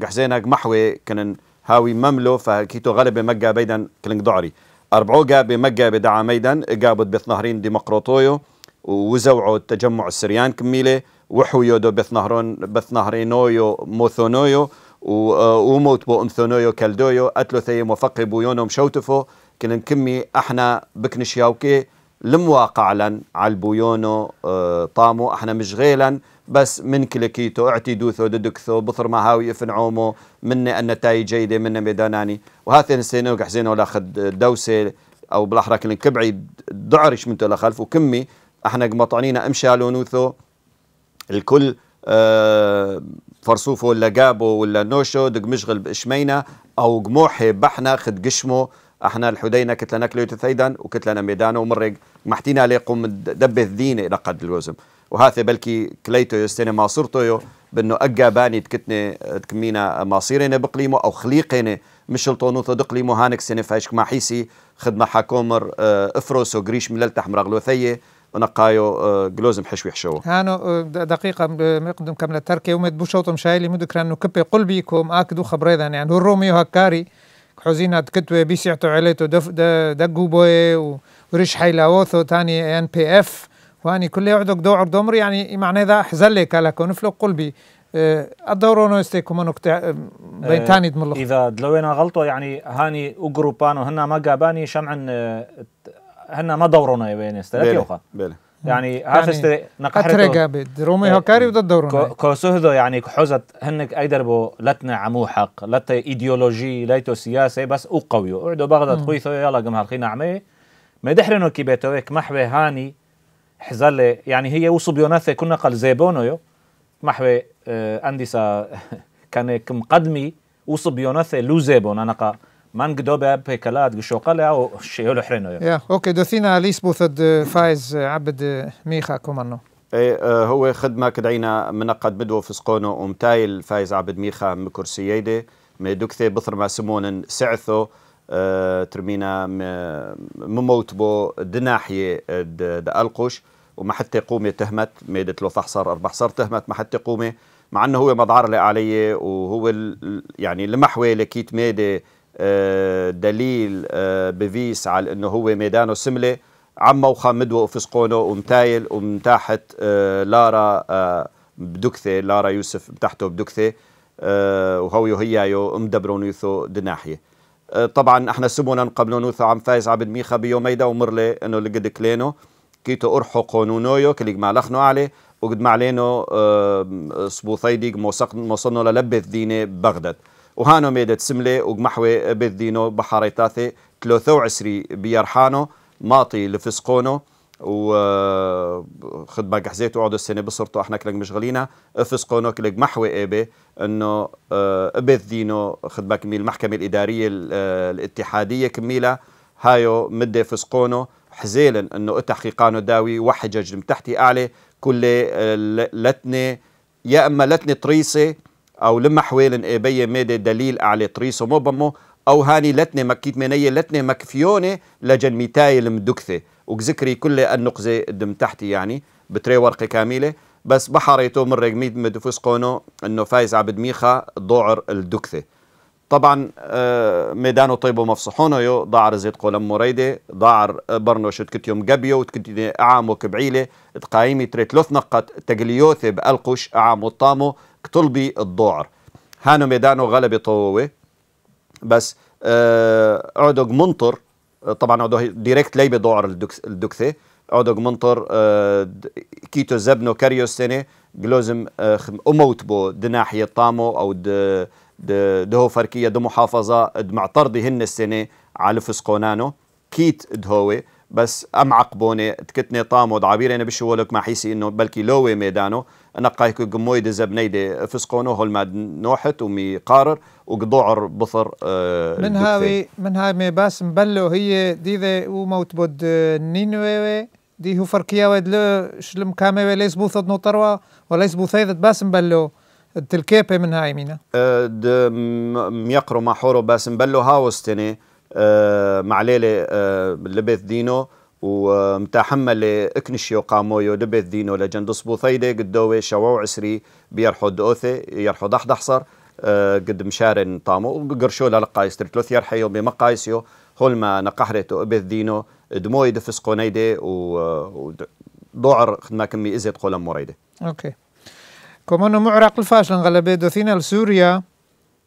[SPEAKER 2] قحزينك محوي كنن هاوي مملو فكيتو غلبة مجا بيدا كلينك ضعري أربعو جاب مجا بدعا ميدا جابت بث نهرين ديمقراطويو وزوعو التجمع السريان كميلة وحويودو بث نهرون بث نهرينويو موثونويو آه، وموت بو انثونويو كالدويو اتلو ثي مفقي بو يونو مشوتفو كلن كمي احنا بكنشياوكي المواقع لن على البويونو آه، طامو احنا مش غيلا بس من كلكيتو اعتدوثو ددكثو بثر ما هاوي افنعومو مني النتائج جيدة مني ميداناني وهاثين السينو حزينو لاخد دوسة او بالاحرى كلن كبعي دعرش منتو لخلف وكمي احنا قمطعنينا نوثو الكل آه فرصوفو ولا قابو ولا نوشو دق مشغل بشمينا او قموحي بحنا خد قشمو احنا الحدينا كتلنا كليوت ثيدان وكتلنا ميدان ومرق محتينا ليقوم دب الدين الى قد الوزم وهذا بلكي كليتو يستنى ما صرتو بانه اقا باني تكتني تكمينا مصيرين بقليمو او خليقين مش لطونو تدقليمو هانك سنة فايشك ما حيسي خدمة حكومر آه، افروس وقريش من للتحمر ثيه ونقايو جلوزم آه، حشوي حشو
[SPEAKER 1] هانو آه، دقيقة مقدم كمل التركي ومد بوشوطم شايلي مدكرا انه كبي قلبيكم اكدو خبريدا يعني الروميو هكاري حزينة كتوى بيسيعتو عليتو دف دقو بوي وريش حيلاوثو تاني ان بي اف واني كل يعدوك دور دمر يعني معناه ذا حزلك على كونفلو قلبي الدورون اه، يستيكم انك اه، بين تاني دملخ اذا دلوينا غلطه يعني هاني اقروبانو
[SPEAKER 3] وهنا ما قاباني شمعن هنا اه، ما دورونا بين يستلك يوخا بيلي يعني عارف يعني, يعني نقحرتو اترقى
[SPEAKER 1] رومي هكاري إيه، وده الدور
[SPEAKER 3] كوسهدو يعني كحوزت هنك ايدر بو لتنا عمو حق لتا ايديولوجي ليتو سياسي بس او قويو اعدو بغداد خويثو يلا قمها الخينا عمي ما دحرنو كي بيتويك محوي هاني حزل يعني هي بيوناثي كنا قال زيبونو يو محوي آه انديسا كان كم قدمي بيوناثي لو زيبون انا قا من kdo bi għab قشو
[SPEAKER 2] għu xoqala u xielu
[SPEAKER 1] اوكي دوثينا ليس بوثد فايز عبد ميخا كومانو
[SPEAKER 2] اي هو خدمة كدعينا من قد بدو في سقونو ومتايل فايز عبد ميخا مكرسييدي يدي دكثي بثر ما سمون سعثو ترمينا مموت بو دناحية دألقوش وما حتى قومي تهمت ميدت لو فحصر أربع صار تهمت ما حتى قومي مع أنه هو مضعر لي علي وهو يعني المحوي لكيت ميدي آه، دليل آه، بفيس على انه هو ميدانه سمله عمه وخامدوه وفسقونه ومتايل ومتاحت آه، لارا بدكثه لارا يوسف تحته بدكثه وهو هيايو مدبرون ويثو دناحيه طبعا احنا سمونا قبل نوثو عم فايز عبد ميخا بيوميدا ومرلي انه لقد كلينو كيتو ارحو قانونويو كلي ما لخنو عليه وقد ما معلينو صبوثيديك موصنو للبث ديني بغداد وهانو ميدت سملي وقمحوي بذينو بحاري تاثي تلوثو عسري بيرحانو ماطي لفسقونو وخد باقي حزيتو وعودوا السنة بصرتو احنا كلك مشغلينا افسقونو كلك محوي ايبي انه اه، ابذينو خد باقي المحكمة الإدارية اه، الاتحادية كميلة هايو مدي فسقونو حزيلا انه التحقيقانو داوي وحجج تحتي اعلى كل اه، لتني يا اما لتني طريسي او لما حوالن ابي إيه ميدي إيه دليل على تريسو موبمو او هاني لتني مكيت مني لتني مكفيوني لجن ميتاي المدكثه وكذكري كل النقزه دم تحتي يعني بتري ورقه كامله بس بحريتو من رقميد مدفوس قونو انه فايز عبد ميخا ضعر الدكثه طبعا آه، ميدانو طيبو مفصحونو يو ضعر زيت قولم مريدة ضعر برنو شتكت يوم قبيو تكتني أعامو كبعيلة تقايمي ثلاث نقط تقليوثي بألقش أعامو الطامو طلبي الضعر هانو ميدانو غلبي طووي بس آه عودوغ منطر آه، طبعا عودوغ ديريكت ليبي ضعر الدكثي عودوغ منطر آه كيتو زبنو كاريو سنة جلوزم آه أموت بو دناحية طامو أو د دهو فركية دو محافظة معطردي هن السنة على فسقونانو كيت دهوي بس أمعق بوني تكتني طامو دعبيرين ولك ما حيسي إنه بلكي لوي ميدانو نقايك دي زبنيدي هول ما نوحت ومي قارر وقضوعر بثر آه من هاوي
[SPEAKER 1] من هاي مي باس مبلو هي دي ذي وموت بود آه، نينوي دي هو فركيا ودلو شلم كامي وليس بوثد نوطروا وليس بوثيد باس مبلو التلكيبة من هاي مينا
[SPEAKER 2] أه ميقرو حورو باس مبلو هاوستني أه معليلي أه لبث دينو ومتحمل اكنشيو يو دبيت دينو لجند صبوثيدي قدوي شواو عسري بيرحد اوثي يرحد احد حصر آه، قد مشارن طامو قرشو للقايس ترتلوث يرحيو بمقايسيو هول ما نقحرتو ابيت دينو دموي دفس قونيدي وضعر خدمة كمي ازيد قولا مريدي
[SPEAKER 1] اوكي كومانو معرق الفاشل انغلبي دوثينا لسوريا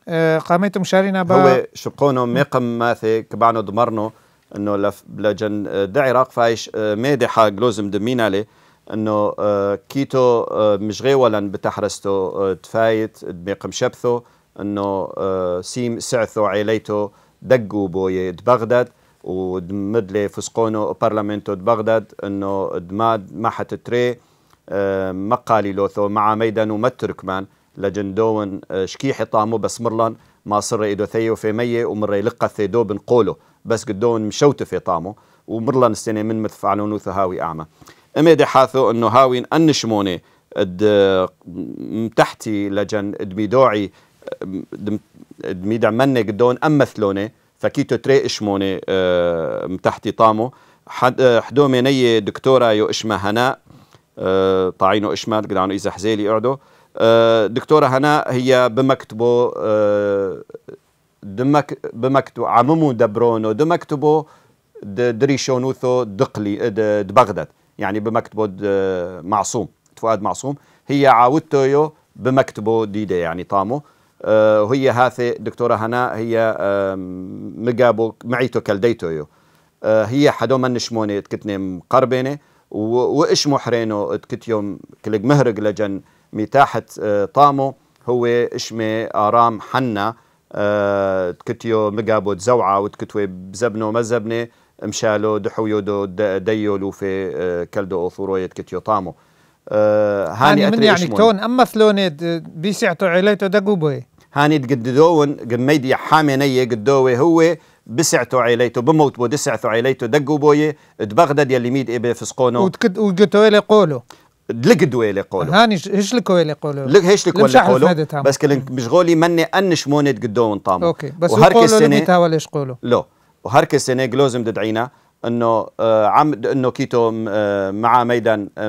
[SPEAKER 1] آه، قامت مشارنا با هو
[SPEAKER 2] شقونو ميقم ماثي كبعنو دمرنو انه لجن دا عراق فايش آه، ميدحا جلوزم دمينالي انه آه، كيتو آه، مش غير ولا بتحرستو تفايت دميق مشبثو انه سيم سعثو عيليتو دقو بوي بغداد لي فسقونو برلمانتو بغداد انه دماد محت تري مقالي لوثو مع ميدان ومتركمان تركمان لجندون شكي حطامو بس مرلن ما صر ايدو ثيو في مية ومر يلقى ثيدو بنقوله بس قدون مشوت في طامو ومرلا نستني من نوثو هاوي أعمى أما دي حاثو أنه هاوي أنشموني اد تحتي لجن دميدوعي دميدع مني قدون أمثلوني فكيتو تري إشموني آه، تحتي طامو حد آه، حدومي نية دكتورة يو اشمه هناء آه، طاعينو اشمه قدعنو إذا حزيلي قعدو آه، دكتورة هنا هي بمكتبه آه، دمك بمكتبه عممو دبرونو دمكتبه دريشونوثو دقلي دبغداد يعني بمكتبه معصوم فؤاد معصوم هي عاودتو بمكتبه ديدي يعني طامو أه وهي هاثي دكتورة هنا هي مقابو معيتو كالديتو أه هي حدو من تكتني مقربيني وإش محرينو تكتيوم كلق مهرق لجن متاحة آه، طامو هو اشمي آرام حنا آه، تكتيو مقابو تزوعة وتكتوي بزبنو مزبني مشالو دحويو دو ديو لوفي آه، كلدو أثوروية تكتيو طامو هاني من يعني كتون تون
[SPEAKER 1] أما ثلوني بيسعتو عليتو دقوبوي
[SPEAKER 2] هاني تقددون قميدي حامي نية قدوي هو بسعته عيليته بموت بو بودسعته عيليته دقوا بويه تبغدد يلي ميد إبي فسقونه وتكد وقتوا لي قولوا دوي اللي يقولوا
[SPEAKER 1] هاني هش لك اللي يقولوا لك هش لك اللي يقولوا بس
[SPEAKER 2] كلن مشغولي مني انش موند قدو نطام اوكي بس وهرك السنه قولو ليش قولو لو وهرك السنه جلوزم ددعينا انه آه عمد انه كيتو آه، مع ميدان آه،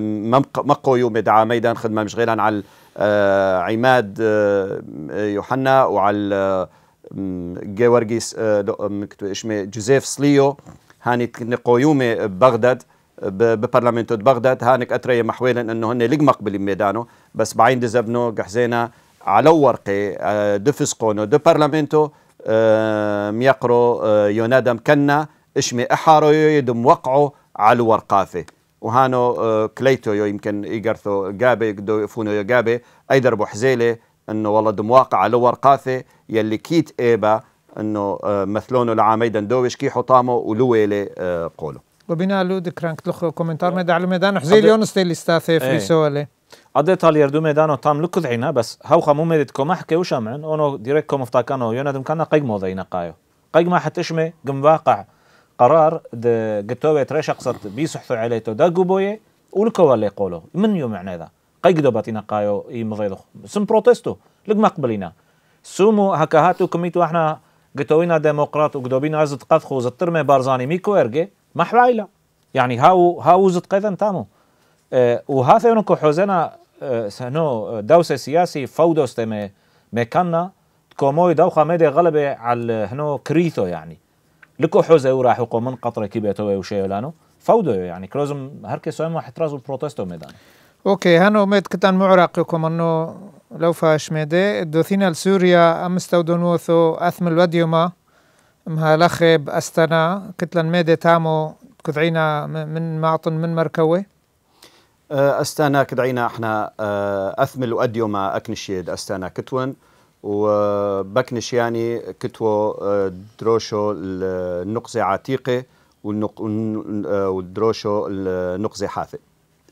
[SPEAKER 2] مقو يوم دعا ميدان خدمه عن على آه عماد آه، يوحنا وعلى جيورجيس اسمه جوزيف سليو هاني قيومه ببغداد ببرلمانتو بغداد هانك اتري محويلا انه هن لقمق بالميدانو بس بعين دزبنو قحزينا على ورقي آه، دفسقونو دو برلمانتو آه، ميقرو آه، يونادم كنا اشمي احارو يدم وقعو على ورقافه وهانو كليتو يو يمكن يقرثو قابي يقدو يفونو يو قابي اي دربو حزيله انه والله دم واقع على ورقافه يلي كيت ايبا انه مثلونه لعاميدا دوش كي حطامه ولويله قوله
[SPEAKER 1] وبناء لود كرانك لخ كومنتار ما دعلي ميدان حزيل يون ستيلي ستاثي في سوالي
[SPEAKER 3] أدي تال يردو ميدانو تام لكو ذعينا بس هاو خامو ميدت كوما حكي وشامعن ونو ديريك كوم افتاكانو يونا دم كانا قيق موضي نقايو قيق ما حتشمي قم واقع قرار د قتوبة ترى شخصة بيسحثو عليه تو داقو بويه ولكو اللي يقولو من يوم معنى ذا قيق دوباتي نقايو اي مضيضو سم بروتستو لقم اقبلينا سومو هكا هاتو كميتو احنا قتوينا ديمقراط وقدوبينا ازد قفخو زطرمي بارزاني ميكو ارقي ما محرايلا يعني هاو هاو زد قيثن تامو أه وهذا ينكو حوزنا أه سنو اه، دوسة سياسي فودوست مي كنا كوموي دوخا ميدي غلبة على هنو كريثو يعني لكو حوزة وراح من قطرة كيبيتو وشيء لانو فودو يعني كروزم هركي سوين واحد رازو بروتستو ميدان
[SPEAKER 1] اوكي هانو ميد كتان معرقكم انو لو فاش ميدي الدوثينا لسوريا دونوثو اثم الوديوما مهالخي باستنا كتلن ميدي تامو كدعينا من معطن من مركوه
[SPEAKER 2] أه، استنا كدعينا احنا أه، اثمل واديو ما اكنشيد استنا كتون وبكنش يعني كتو أه، دروشو النقزة عتيقة والدروشو النقزة حاثة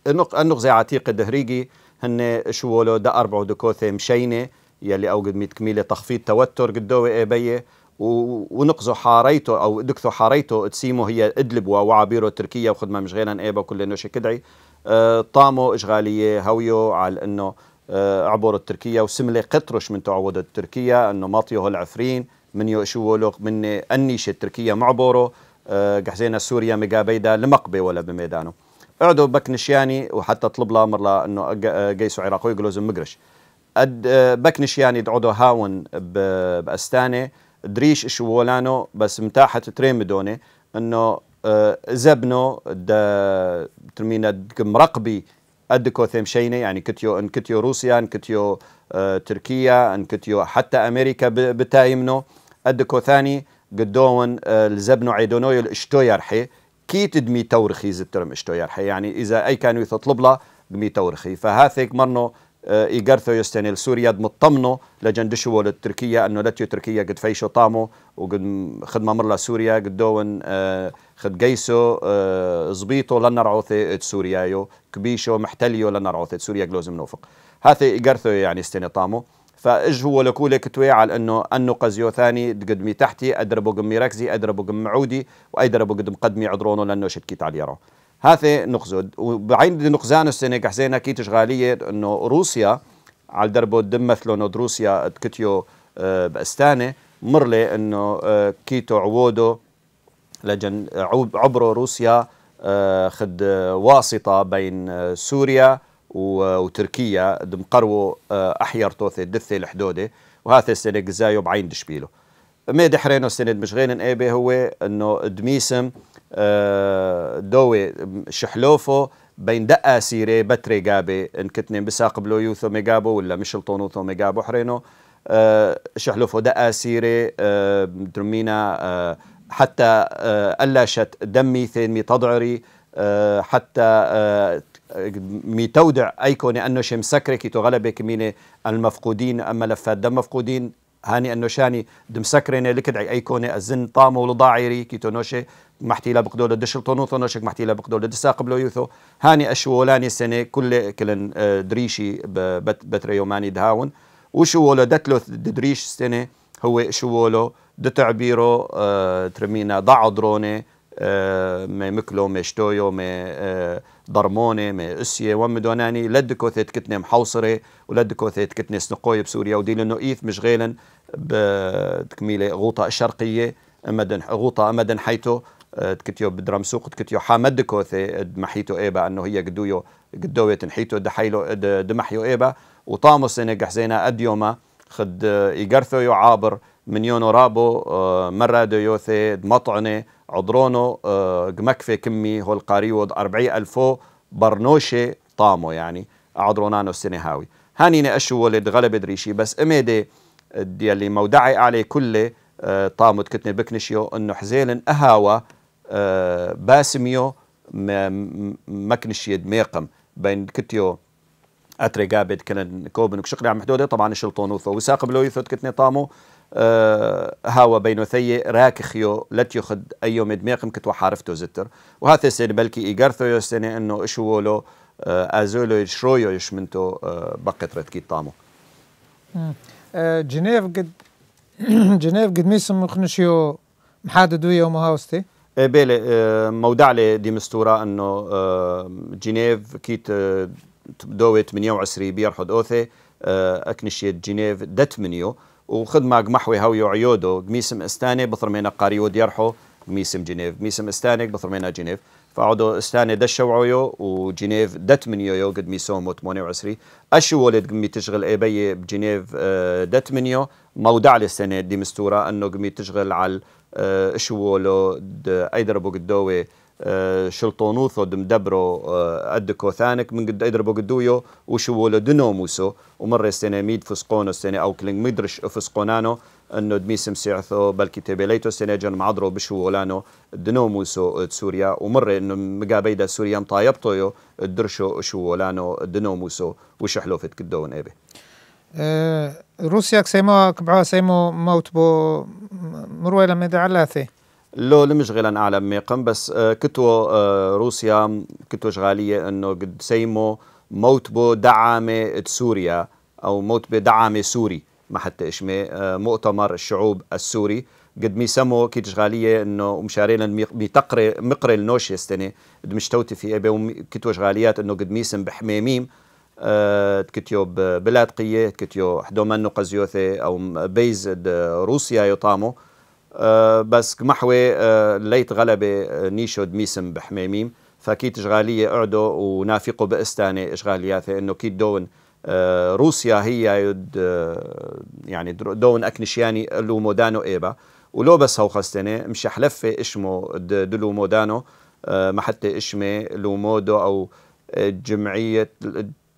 [SPEAKER 2] النقزة عتيقة دهريجي هن شوولو ده أربعة دكوثة مشينة يلي أوجد ميت كميلة تخفيض توتر قدوة إيبية ونقزو حاريتو او دكثوا حاريتو تسيمو هي ادلب وعبيرو تركيا وخدمه مش غيرا ايبا كل شي كدعي آه، طامو اشغاليه هويو على انه آه، عبور التركية وسملي قطرش من تعود التركية انه ماطيو العفرين من يشولو من انيشه التركية معبورو آه، قحزينا سوريا مقابيدا لمقبي ولا بميدانو اعدوا بك نشياني وحتى طلب لامر لا انه قيسو عراقوي قلوزم مقرش بك نشياني دعودو هاون باستانه دريش شو ولانو بس متاحة ترين بدوني انه آه، زبنو دا ترمينا مرقبي ادكو ثيم شيني يعني كتيو ان كتيو روسيا ان كتيو آه، تركيا ان كتيو حتى امريكا بتايمنو ادكو ثاني قدون آه، الزبنو عيدونو الاشتو يرحي كي تدمي تورخي زترم اشتو يرحي يعني اذا اي كانوا يتطلب له دمي تورخي فهاثيك مرنو آه، إيغارثو يستني لسوريا مطمنه لجندشو للتركية أنه لتيو تركيا قد فيشو طامو وقد خدمة مرلا سوريا قد دون آه، خد قيسو آه زبيطو لنرعوثي يو كبيشو محتليو لنرعوثي سوريا قلوز منوفق هاثي إيغارثو يعني يستني طامو فاج هو لكولك كتوي على انه انه قزيو ثاني تقدمي تحتي ادربو قمي ركزي ادربو قم عودي وادربو قد مقدمي عذرونو لانه شتكيت على يرو هذا نقصد وبعين نقصان السنه حسين أكيد تشغاليه انه روسيا على دربو الدم إنه روسيا تكتيو آه، بأستانة مر مرلي انه آه، كيتو عودو لجن عبرو روسيا آه، خد واسطه بين سوريا وتركيا دم قرو احير توثي دثي الحدوده وهذا السنه جزايو بعين دشبيلو ما دحرينو السنه مش غير ايبي هو انه دميسم آه، دوي شحلوفو بين دقة سيري بتري جابي إن كتني بساق يوثو ميجابو ولا مشل طونوثو ميجابو حرينو أه شحلوفو دقة سيري أه درمينا أه حتى آه، ألاشت دمي ثين مي تضعري آه، حتى مي تودع أيكوني أنو شم كيتو غلبه كميني المفقودين ملفات دم مفقودين هاني انه شاني سكريني لكدعي ايكوني الزن طامو لضاعري كيتونوشي محتیلە بقدۆلە دشل تۆن تۆنەشێک محتیلە بقدۆلە دسا قبلۆ یوتۆ هانی ئەشوەلانی سێنێ دهاون کلن دریشی دتلو داون سنة هو دریش سێنێ دتعبيرو آه، ترمينا ضع ترمینە آه، ما مكلو ما شتويو ما آه، ضرمۆنێ ما اسيه وە دوناني لدكو ثيت كتني محوصري ولدكو ثيت كتني سنقوي بسوريا بسووریا و ايث مش مشغێلن بتكميله غوطه الشرقيه امدن غوطه امدن حيث تكتيو بدرام سوق تكتيو حامد كوثي دمحيتو ايبا انه هي قدويو قدوية تنحيتو دحيلو دمحيو ايبا وطامس انا قحزينا اديوما خد يقرثو يعابر من يونو رابو آه، مرة ديوثي دمطعني عضرونو آه، قمكفي كمي هو القاريود أربعي ألفو برنوشي طامو يعني عضرونانو السنهاوي هاني نقشو ولد غلب دريشي بس اميدي يلي مودعي عليه كله آه، طامو تكتني بكنشيو انه حزيلن اهاوى باسميو ما كنش ميقم بين كتيو اتري قابد كان كوبن وشقري عم حدوده طبعا شلطونوثو وساق بلويثو كتني طامو آه هاوا بينو ثي راكخيو لا تيخد اي يوم دميقم كتو حارفتو زتر وهذا السيد بلكي ايغارثو يوستني انه اشولو آه ازولو شرويو يشمنتو آه بقت رتكي طامو
[SPEAKER 1] آه، جنيف قد جنيف قد ميسم مخنشيو محادد ويا ومهاوستي
[SPEAKER 2] بله إيه، بالي إيه، مودع لي دي مستوره انه إيه، جنيف كيت دوي 28 بيرحد اوثي اكنشيت جنيف دت منيو وخدمة قمحوي يو عيودو قميسم استاني بثرمينا قاريو ديرحو قميسم جنيف قميسم استاني بثرمينا جنيف فعودو استاني دشو عيو وجنيف دت منيو يو قد مو 28 اشو ولد قمي تشغل ايبي بجنيف دت منيو مودع لي السنة دي مستورة انه قمي تشغل على أه، شوولو ايدربو قدوي أه، شلطونوثو دمدبرو أدكو أه، ثانك من قد أدربو قدويو وشوولو دنوموسو ومرة سنة ميد فسقونو سنة أو كلينج مدرش فسقونانو أنه دميسم سيعثو بلكي ليتو سنة جن معدرو بشوولانو دنوموسو سوريا ومرة أنه مقابيدا سوريا مطايبتو درشو شوولانو دنوموسو وشحلو فت قدون إيبي
[SPEAKER 1] روسيا كسيمو كبعوا سيمو موت بو مرويلا ميدا علاثي
[SPEAKER 2] لو لم شغلا اعلم ميقم بس كتو روسيا كتو شغاليه انه قد سيمو موت بو دعامه سوريا او موت بو دعامه سوري ما حتى اشمي مؤتمر الشعوب السوري قد ميسمو كي تشغاليه انه مشارين بتقري مقري النوش السنه مشتوتي في ابي كتو شغاليات انه قد ميسم بحميميم أه، تكتيو بلاد قية تكتيو حدوما نقزيوثي أو بيز روسيا يطامو أه، بس محوي أه، ليت غلبة نيشو دميسم بحميميم فكيت إشغالية أعدو ونافقو بإستاني إشغالياتي إنه كيت دون روسيا هي يد يعني دون أكنشياني لو مودانو إيبا ولو بس هو خستني مش حلفة إشمو دلو مودانو ما حتى إشمي لو مودو أو جمعية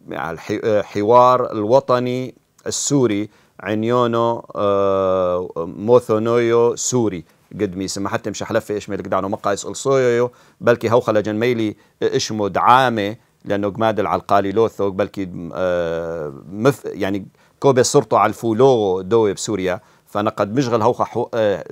[SPEAKER 2] مع الحوار آه، الوطني السوري عنيونو آه، موثونويو سوري قد ميسم ما حتى مش حلفة إيش مالك دعنو مقايس الصويو بلكي هو خلا جنميلي إشمو دعامة لأنه قماد العلقالي لوثو بلكي آه، مف يعني كوبي صرتو على الفولو دوي بسوريا فأنا قد مشغل هوخ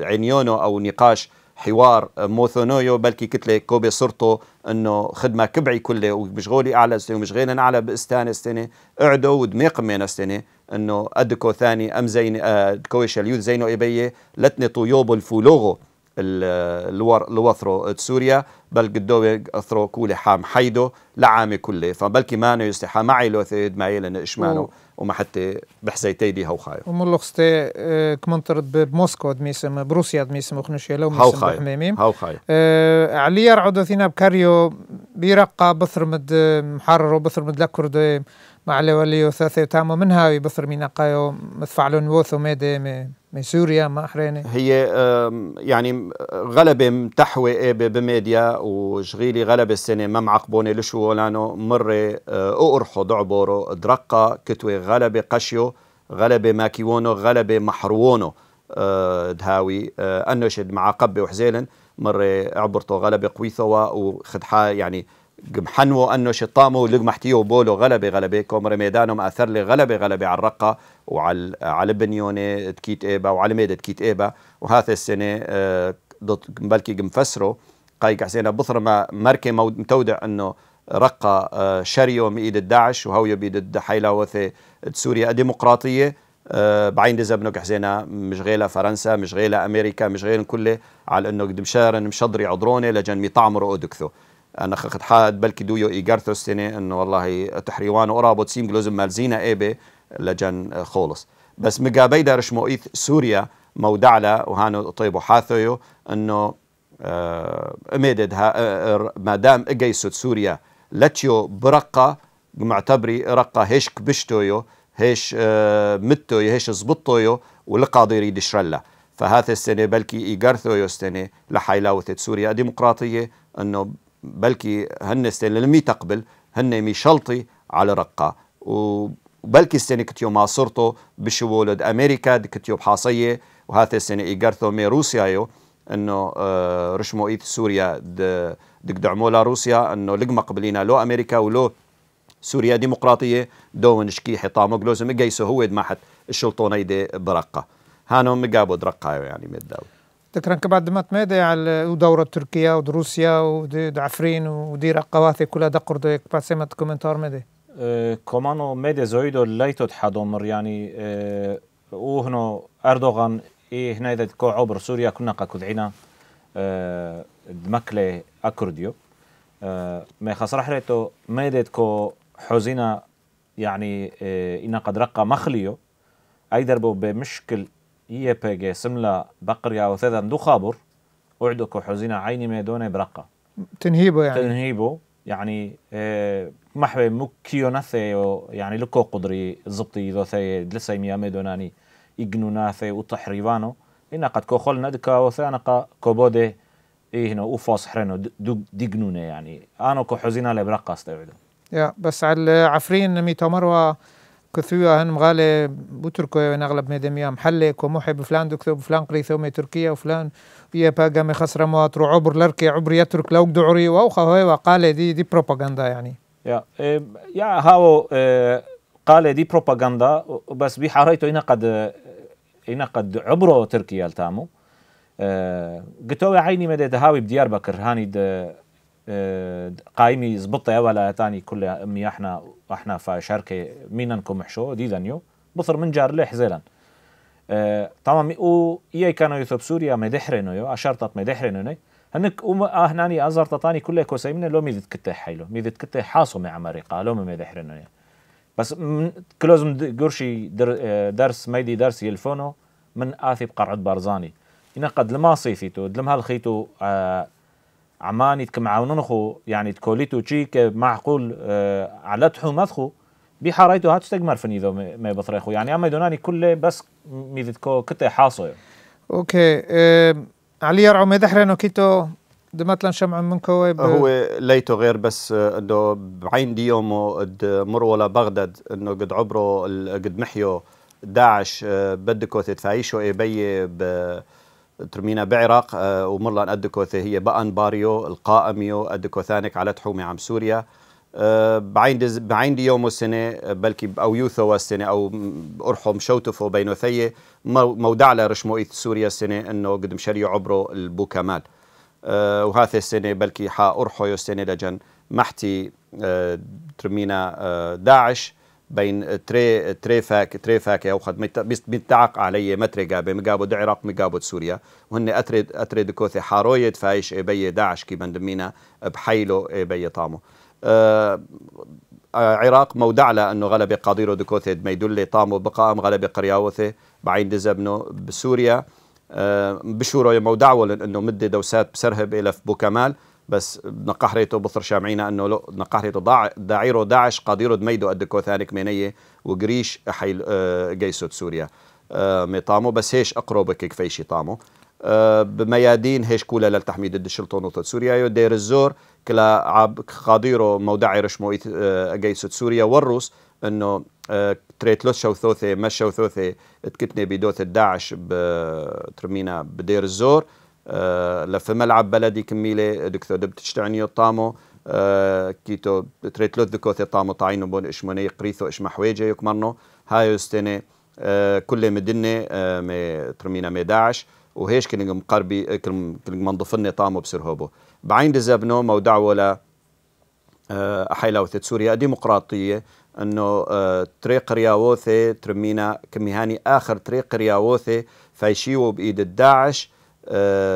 [SPEAKER 2] عنيونو أو نقاش حوار موثونويو بلكي كتلة كوبي صرتو انه خدمه كبعي كله ومشغولي اعلى سنه ومشغولي اعلى باستانه سنه اعدو ودميق من سنه انه ادكو ثاني ام زين آه، كويش اليوث زينو ايبيه لتني طيوب الفولوغو الور الوثرو سوريا بل قدو اثرو كولي حام حيدو لعامي كله فبلكي مانو يستحى معي لوثيد معي لان اشمانو وما حتى بحزيتي دي هاو خايف
[SPEAKER 1] وملغستي آه، كمنطر بموسكو دميسم بروسيا دميسم وخنشيا لو هاو خايف هاو خايف أه علي رعودو ثينا بكاريو بيرقى بثر مد آه، محرر وبثر مد لكرد آه، مع لوليو وثاثي وتامو منها بثر مينقايو لون ووثو ميدي مي من سوريا ما أحريني
[SPEAKER 2] هي يعني غلبة متحوي آه، بميديا وشغيلي غلبة السنة ما معقبوني لشو لانه مري آه، أقرحو دعبورو درقة كتوي غلبة قشيو غلبة ماكيونو غلبة محروونو آه، دهاوي أنشد مع قبة وحزيلن مري عبرتو غلبة قويثوا وخدحا يعني حنو انه شطامه لقمحتيه وبولو غلبه غلبه كومر ميدانهم ماثر لي غلبه غلبه على الرقه وعلى على بنيونه تكيت ايبا وعلى ميدة تكيت ايبا وهذا السنه آه، ضد بلكي مفسره قايك حسين بثر ما مركي متودع انه رقة آه، شريو من داعش داعش وهويو بيد وثي سوريا ديمقراطية آه، بعين دزا بنوك مش غيلة فرنسا مش غيلة أمريكا مش غيلة كله على أنه شارن مشضري عضروني لجن ميطعمرو أدكثو انا خد حاد بلكي دويو ايجارتو السنه انه والله تحريوان اورابو تسيم جلوزم مالزينا ايبي لجن خولص بس مقابي دارش شموئيث سوريا مودعلا وهانو طيبو حاثيو انه آه، اميدد ها آه، آه، مادام اجيسوت سوريا لاتيو برقه معتبري رقه هيش كبشتويو هيش متويو هيش زبطويو والقاضي يريد شرلا فهذا السنه بلكي ايجارثويو السنه لحيلاوثة سوريا ديمقراطيه انه بلكي هن السنة لم يتقبل هن مشلطي على رقة وبلكي السنة كتيو ما صرتو بشو ولد أمريكا كتيو بحاصية وهذا السنة إيجارثو مي روسيا يو انه آه، رشمو ايت سوريا دك دعموا روسيا انه لقمه قبلينا لو امريكا ولو سوريا ديمقراطيه دون شكي حطامو قلوزم إيقايسو هو دماحت الشلطون إيدي برقه هانو مقابو درقه يعني من
[SPEAKER 1] ذكرا بعد ما تميدي يعني على دورة تركيا ودروسيا ودعفرين ودير قواثي كلها دقر بعد باسيمة كومنتار ميدي
[SPEAKER 3] أه، كمانو ميدي زويدو ليتو تحضمر يعني أه، وهنو أردوغان إيه هنا إذا كو عبر سوريا كنا قاكد عنا أه، دمكلي أكرديو ما خسرح ريتو ميدي كو حزينة يعني إنا قد رقى مخليو أيدربو بمشكل اي بيجي سملا بقريا وثذا دو خابر اعدك وحزينا عيني ميدوني برقة
[SPEAKER 1] تنهيبه يعني
[SPEAKER 3] تنهيبه يعني إيه محوي مكيو نثي يعني لكو قدري زبطي ذو ثي دلسي ميا ميدوناني إجنو ناثي وطحريبانو إنا قد كو خل ندكا وثانا قا كوبودي إيه هنا وفاص حرينو ديجنونا يعني أنا كو حزينا لبرقة استوعدو
[SPEAKER 1] يا بس على عفرين ميتامروا كثويا هن مغالي بتركوا يعني اغلب ميدميا محلك كموحي بفلان دكتور بفلان قريثو من تركيا وفلان يا باقا مي خسر مواتر عبر لركي عبر يترك لو دعري واخا هو وقال دي دي بروباغندا يعني
[SPEAKER 3] يا إيه، يا هاو إيه، قال دي بروباغندا بس بحريته هنا قد هنا قد عبروا تركيا التامو إيه، قتوا عيني مدى هاوي بديار بكر هاني قايمي زبطة ولا تاني كل مياحنا احنا مين انكم نكمحشو دي دانيو بثر من جار ليح زيلان اه تمام او اي كانوا يثوب سوريا مدحرنو يو اشرطت مدحرنو ني هنك ام اهناني آه، ازرطتاني كل كوسيمنا لو ميدت كتي حيلو ميدت كتي حاصو مع امريكا لو مدحرنو ني بس من كلوزم قرشي در آه، درس ميدي درس يلفونو من آثي بقرعد بارزاني إن قد لما صيفيتو دلمها هالخيتو آه عمان يتكم عاونون خو يعني تكوليتو تشي معقول آه على تحومات خو بي هات تستجمر فني ذو ما بطري يعني اما دوناني كله بس ميذتكو
[SPEAKER 1] كتة حاصو اوكي آه علي يرعو مدحرن كيتو دمتلا شمع منكو ب... هو
[SPEAKER 2] ليتو غير بس انه بعين ديومو قد مروا بغداد انه قد عبرو قد محيو داعش آه، بدكو تتفايشو ايبي ب ترمينا بعراق آه، ومرلان أدكوثة هي بأن باريو القائميو أدكوثانك على تحومي عم سوريا آه، بعين دز بعين دي يوم السنة بلكي أو يوثو السنة أو أرحم شوتفو بينو ثية مودع له رشمو إيث سوريا السنة إنه قد مشريو عبرو البو كمال آه، وهذه السنة بلكي حا أرحو السنة لجن محتي ترمينا داعش بين تري تري فاك تري او خد بيتعق علي متري جابي مقابد عراق مقابد سوريا وهن اتريد اتريد دكوثي حارويد فايش بي داعش كي بندمينا بحيلو بي طامو آه عراق مودعلة أنه غلبة قاديرو دكوثي دميدولي طامو بقائم غلبة قرياوثي بعين دزبنو بسوريا آه بشورو مودعول أنه مدة دوسات بسرهب إلى بوكمال بس بدنا قهريته بصر شامعينا انه لو بدنا قهريته ضاع داعيرو داعش قديرو دميدو قد ثاني كمينيه وقريش حي آه سوريا آه ميطامو بس هيش اقربك فيشي طامو آه بميادين هيش كولا للتحميد الدشلطون وطت سوريا يو دير الزور كلا عب قديرو مو رشمو آه جيسود سوريا والروس انه آه ثوثي شوثوثي مش شوثوثي تكتني بدوث الداعش بترمينا بدير الزور آه، لا في ملعب بلدي كميله دكتور دب تشتعني الطامو آه، كيتو تريتلوت ذكوثي طامو طاينو بون اشموني قريثو اش محويجه يكمرنو هاي استني آه، كل مدني مي ترمينا مي داعش وهيش كن مقربي كن منضفني طامو بسرهوبو بعين دزابنو دعوه ل أحيلا سوريا ديمقراطية أنه طريق رياوثي ترمينا كمي هاني آخر طريق رياوثي فايشيو بإيد الداعش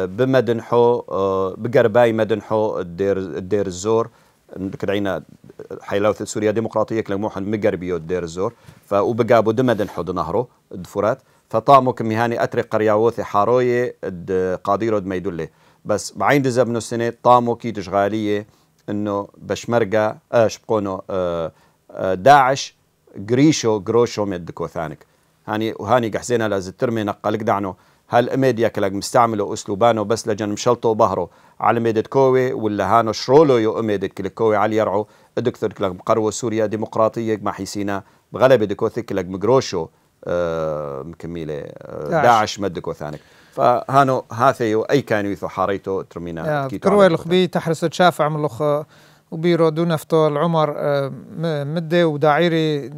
[SPEAKER 2] بمدنحو بقرباي مدنحو الدير الدير الزور كدعينا حيلوث سوريا ديمقراطيه حن مقربيو الدير الزور فوبقابو دمدنحو دنهرو دفرات فطامو كمهاني أتري قرياوثي حاروية قاديرو دميدولي بس بعين دزا بنو السنة طامو كي تشغالية انه بشمرقا اش آه، شبقونو آه، آه، داعش قريشو قروشو مد كوثانك هاني وهاني قحزينا لازم ترمي نقلك دعنو هل اميديا يكلك مستعمله اسلوبانه بس لجن مشلطه بهرو على ميدة كوي ولا هانو شرولو يو اميدة كلك كوي على يرعو الدكتور كلك مقرو سوريا ديمقراطية ما حيسينا بغلبة دكوثك كلك مقروشو آه مكملة آه داعش مدكو ثانك فهانو هاثيو اي كان يثو حاريتو ترمينا كروي
[SPEAKER 1] الخبي تحرس تشافع من لخ وبيرادون افتال عمر آه، مدة ودعيري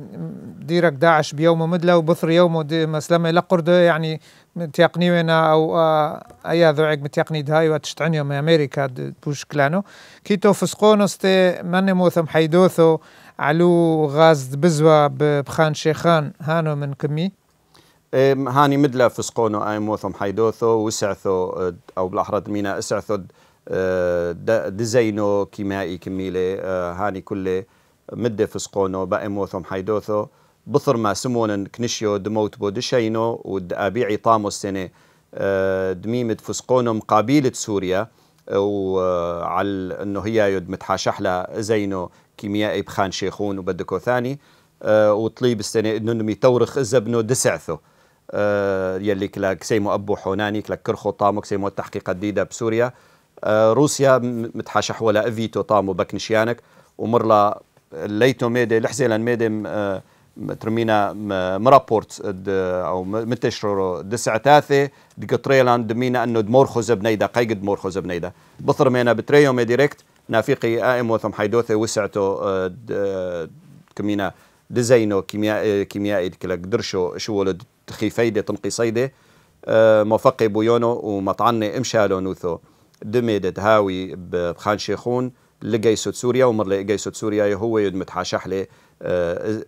[SPEAKER 1] ديرك داعش بيومه مدلة وبثر يومه مسلمة لقردة يعني متيقني وينا او ذو آه، ذوعك متيقني دهاي واتشتعن يوم امريكا بوش كلانو كيتو فسقونوس تي موثم حيدوثو علو غاز بزوا بخان شيخان هانو من كمي هاني
[SPEAKER 2] مدلة فسقونو اي آه، موثم حيدوثو وسعثو او بالاحرى مينا اسعثو آه، دزينو كيمائي كميلي آه، هاني كله مدة فسقونو بأموثم حيدوثو بثر ما سمون كنشيو دموت بو دشينو ود أبيعي طامو السنة آه، دميمة فسقونو مقابلة سوريا وعلى انه هي يد متحاشح لها زينو كيميائي بخان شيخون وبدكو ثاني وطليب السنه انه نمي تورخ زبنو دسعثو يلي كلاك سيمو ابو حوناني كلاك كرخو طامو كسيمو التحقيق الديدة بسوريا آه، روسيا متحاشا حول افيتو طامو بكنشيانك ومرلا ليتو ميدي لحزيلان ميدي آه، ترمينا مرابورت او متشرو دسع تاثي دقطريلان دمينا انه دمورخوز بنيدا قيد مورخو بنيدا بثر مينا بتريو مي ديريكت نافيقي ائم وثم حيدوثي وسعتو آه، كمينا دزينو كيميائي كيميائي كلا قدرشو شو تخيفيدي تنقي صيدي موفقي بويونو ومطعني امشالو نوثو دميدت هاوي بخان شيخون لقيسة سوريا ومر لقيسة سوريا هو يدمت له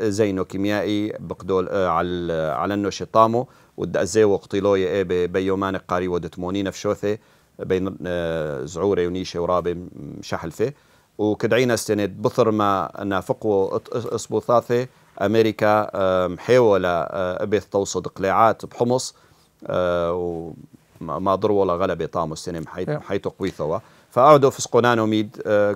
[SPEAKER 2] زينو كيميائي بقدول على على النوش طامو ودأزي وقتلوية إيه بيومان قاري ودتمونين في شوثة بين زعوري ونيشة ورابي شحلفة وكدعينا استند بثر ما نافقو اصبوثاثة أمريكا محاولة ابث توصد قلاعات بحمص ما ضروا ولا غلبة طامو السنة حيث نعم. حيث فأعدوا في فسقونانو ميد آه،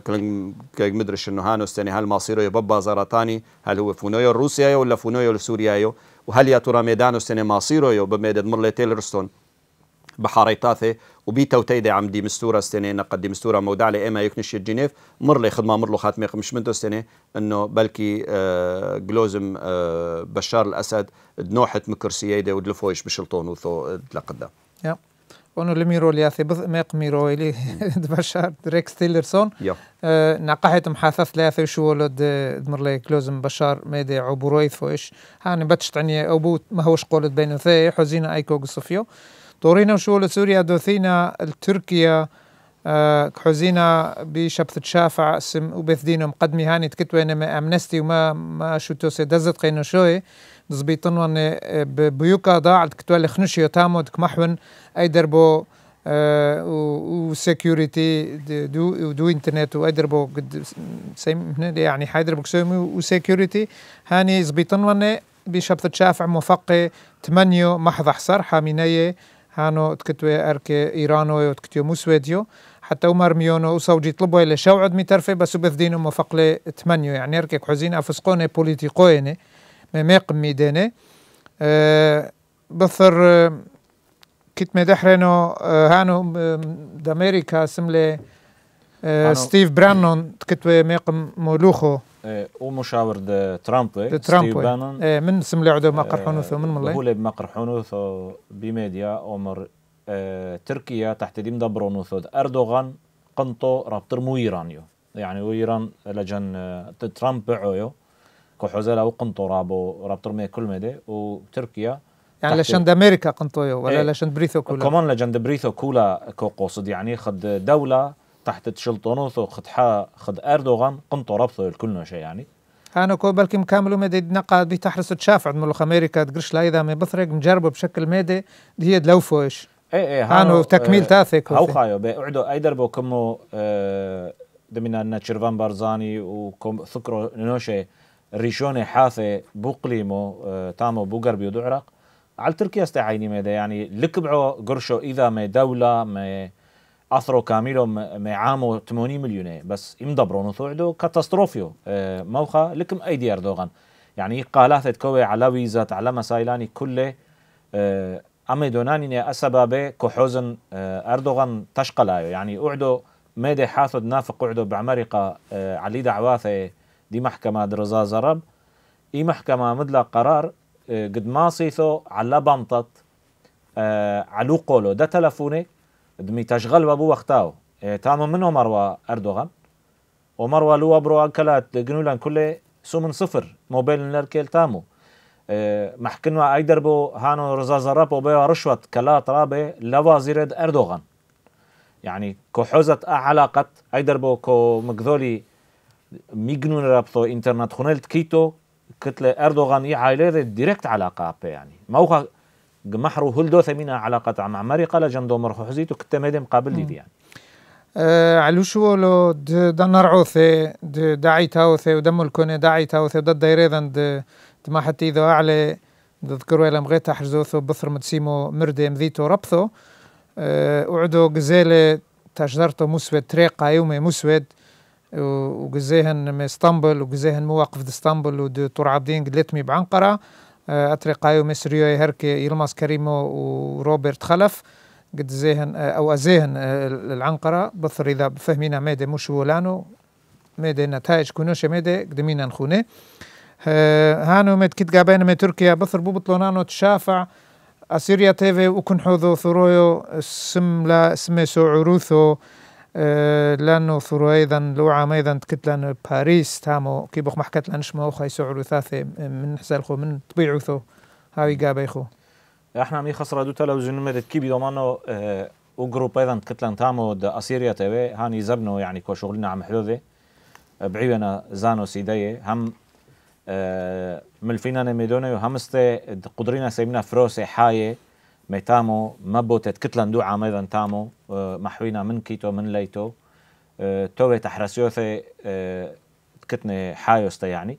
[SPEAKER 2] كي مدرش إنه هانو السنة هل مصيره يبب زرطاني هل هو فونويو الروسيا ولا فونويو السوريا وهل يا ترى ميدانو السنة مصيره مرلي تيلرستون لرستون بحاريتاثي وبيتا عم دي مستورة السنة دي مستورة مودع لي يكنش الجنيف مر لي خدمة مر له خاتمة مش منتو السنة إنه بلكي آه جلوزم آه بشار الأسد دنوحة مكرسية ودلفويش بشلطون وثو دلقدا
[SPEAKER 1] yeah. ono لي ميرو لي bëth me ميق ميرو لي دبشار دريك ستيلرسون jo e, na qahet ثلاثة شو د مرلي كلوزم بشار ميدي عبوريث فوش هاني تعني او بوت ما هوش قولت بين ثي حزينا ايكو صوفيو طورينا شو سوريا دوثينا التركيا حزينا بشبث تشافع وبث دينهم قدمي هاني تكتوين ما امنستي وما ما شو توسي دزت قينا شوي دزبي طنون بيوكا تكتوال كتوال خنشيو تامو تكمحون اي دربو آه، وسكيورتي دو دو انترنت وادربو قد سيم يعني حيدربو و وسكيورتي هاني زبيطن وانا بشبط شافع موفقي تمنيو محض حصر حاميناي هانو تكتوي اركي ايرانو تكتوى موسويديو حتى عمر ميونو وصوجي طلبوا الى شوعد مترفي بس بثدينو موفق لي تمنيو يعني اركي حزين افسقوني بوليتيقويني ميق ميداني آه، بثر آه، كت مدحرنو آه، هانو دامريكا سملي ستيف برانون كيت ميق مولوخو
[SPEAKER 3] او مشاور د ترامب د ترامب من
[SPEAKER 1] سملي عدو مقر حنوثو من ملي هو
[SPEAKER 3] مقر حنوثو بميديا عمر تركيا تحت ديم دبرونوثو اردوغان قنطو رابطر مو ايرانيو يعني ويران لجن ترامب بعويو كحوزلا وقنطرة رابو رابطر مية كل مدة وتركيا
[SPEAKER 1] يعني لشند أمريكا قنطويو ولا ايه لشان
[SPEAKER 3] بريثو كولا كمان لشند بريثو كولا كو قصد يعني خد دولة تحت تشلطنوثو خد حا خد أردوغان قنطو رابطو الكل شيء يعني
[SPEAKER 1] أنا كو بلكي مكملوا مدي تحرس تشاف تشافع ملوخ أمريكا تقرش لا إذا مبثرق مجربه بشكل مدي هي دلوفو إيش اي اي هانو تكميل آه، تاثيك او خايو
[SPEAKER 3] بيقعدوا اي دربو كمو اه دمنا نتشرفان بارزاني وكم ثكرو نوشي ريشوني حاثة بقليمو آه، تامو بوغربي ودعرق على تركيا استعيني ماذا يعني لكبعو قرشو إذا ما دولة ما أثرو كاميلو ما عامو 80 مليون بس يمدبرون وثوعدو كاتاستروفيو آه، موخا لكم أيدي أردوغان يعني قالاثة كوي على ويزات على مسايلاني كله آه، أما دوناني أسبابي كحوزن أردوغان تشقلايو يعني أعدو ماذا حاثد نافق أعدو بعمرقة علي دعواثة دي محكمة درزا زرب اي محكمة مدلا قرار آه، قد ما صيثو على بنطت آه علو قولو ده تلفوني دمي تشغل بابو وقتاو إيه تامو منو مروى اردوغان ومروى لو برو اكلات جنولان كله سو من صفر موبايل نركيل تامو إيه محكنوا ايدربو هانو رزا و بيو رشوة كلات رابي لوازيرد اردوغان يعني كو حوزة علاقة ايدربو كو مقذولي میگنون رابطه اینترناسیونال کیتو كتلة أردوغان يعايلير ديريكت علاقة أبي يعني موخا محرو هلدو
[SPEAKER 1] ثمينة علاقة مع مريقة جندو مرخو حزيتو كتا ميدم قابل دي, دي يعني أه علو شو لو دنر عوثي داعي تاوثي ودم الكوني داعي تاوثي ضد دايريذن ما حتى إذا أعلى تذكروا إلى مغيتا حرزوثو بثر متسيمو مردي مذيتو ربثو أه وعدو قزيلة تشجرتو مسود تريقة يومي مسود وجزيهن من اسطنبول وجزاها من مواقف اسطنبول ودو قلت مي بعنقرة آه، أترقايو مصريو هركي يلماس كريمو وروبرت خلف قد زيهن آه، أو أزيهن آه، العنقرة بثر إذا فهمينا ميدي مش ولانو ميدي نتائج كونوش ميدي قدمينا نخوني هانو ميد كت قابينا من تركيا بثر بوبطلونانو تشافع أسيريا تيفي وكن حوضو ثرويو سملا سميسو عروثو أه، لانه عام لوعة ميدا لان باريس تامو كي بخ محكت لان شمو خاي سعر ثاثي من خو من طبيعثو هاوي يخو
[SPEAKER 3] احنا مي خسرة لو تلفزيون مدد كي مانو او أه، وجروب ايضا لان تامو دا اسيريا تي هاني زبنو يعني كو شغلنا عم حدوذي أه، بعيونا زانو سيدي هم من ملفينا نميدوني وهمستي قدرينا سيبنا فروسي حايه ميتامو ما بوتت كتلن دوعا ميدن تامو آه، محوينا من كيتو من ليتو آه، توي تحرسيوثي آه، كتني حايوستا يعني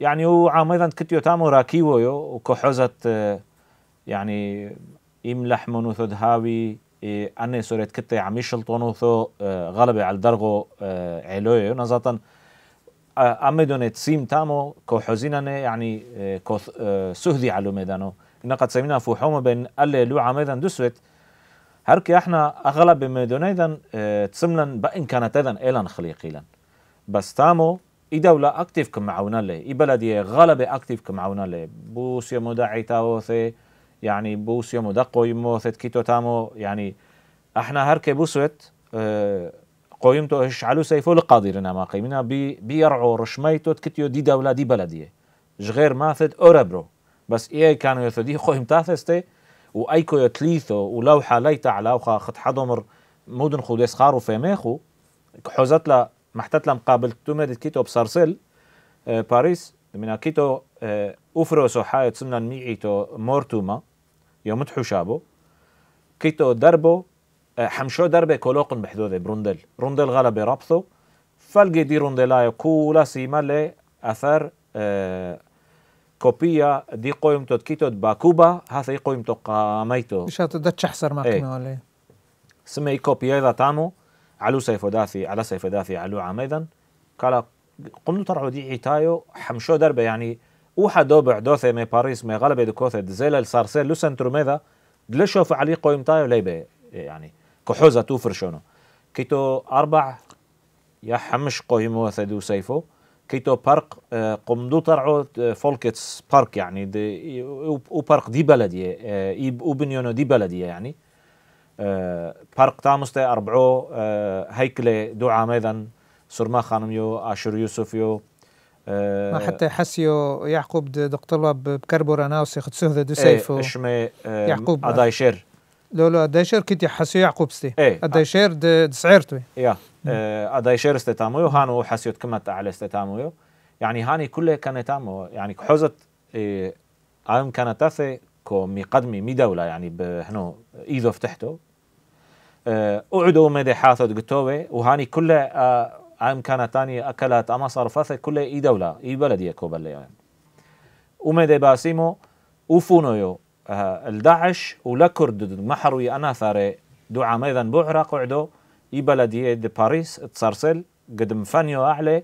[SPEAKER 3] يعني هو عاميدا كتيو تامو راكيوو يو وكحوزت يعني إم لحمنو ثد هاوي أني سوريت كتي عمي شلطونو ثو غلبة على درغو علويو نظرة أمدوني تسيم تامو كحوزيناني يعني كو سهدي علو ميدانو نقد سمينا فو فحومه بين اللي لو عميدا دوسويت هركي احنا اغلب ميدونيدا ايضا آه، تسملا بان كانت ايضا اذن خليقي خليقيلا بس تامو اي دولة اكتف كم معونا لي اي بلدية غلبة اكتف كم معونا لي بوسيا مدعي تاوثي يعني بوسيا مدقوي موثت كيتو تامو يعني احنا هركي بوسويت اه قويمتو علو سيفو لقادرنا ما قيمنا بي بيرعو رشميتو تكتيو دي دولة دي بلدية غير ماثد اوربرو بس إيه كانوا يثدي يتديخوا امتاثستي وأيكو يتليثو ولوحة ليتا على أوخا خط حضمر مودن خوديس خارو فيميخو حوزتلا محتتلا محتت لا مقابل تومدت كيتو بسرسل آه، باريس من كيتو آه أفروسو حاية تسمنا ميعيتو مورتوما يوم حشابو كيتو دربو آه، حمشو دربه كولوقن بحدوده بروندل روندل غلبة رابثو فالقي دي روندلاي كولا سيما لي آه كوبيا دي قويمتو تكيتو باكوبا هذا تو قاميتو مش
[SPEAKER 1] هتدا تشحسر ما ايه. ولا
[SPEAKER 3] سمي كوبيا اذا تامو علو سيف داثي على سيف داثي علو عميدا قال قمنا ترعو دي عيتايو حمشو دربه يعني اوحا دوبع دوثي مي باريس مي غلبة دكوثي دزيلا السارسيل لو سنترو ميذا دلشوف علي قويمتايو ليبه يعني كحوزة توفر شونو كيتو أربع يا حمش قويمو ثدو سيفو كيتو بارك آه، قمدو طرعو آه، فولكتس بارك يعني دي بارك دي بلديه آه، وبنيونو دي بلديه يعني بارك تامستي أربعو هيكلة دعا ميذن سرما خانميو عاشر يوسفيو
[SPEAKER 1] ما حتى حسيو يعقوب دكتور بكربور اناوسي خد سهدة دو إيه، سيفو ايه اشمي يعقوب ادايشير لولا اداي كيتي حسيو يعقوبستي ايه اداي شير إيه، دسعيرتوي
[SPEAKER 3] يا آه، اداي شير استتامويو هانو حسيو تكمت على استتامويو يعني هاني كله تامو يعني حوزت ايه ام كانت تافي كو مي قدمي مي دولة يعني بهنو ايدو فتحتو اه اعدو مدي حاثو دقتوبي وهاني كله اه ام كانت تاني اكلت اما صرفاثي كله اي دولة اي بلدية كو بلي يعني ومدي باسيمو وفونو يو آه، الداعش ولا كرد محروي أنا ثاري دعا ميضا بوعرا قعدو إي بلدية دي باريس تسرسل قد مفانيو أعلى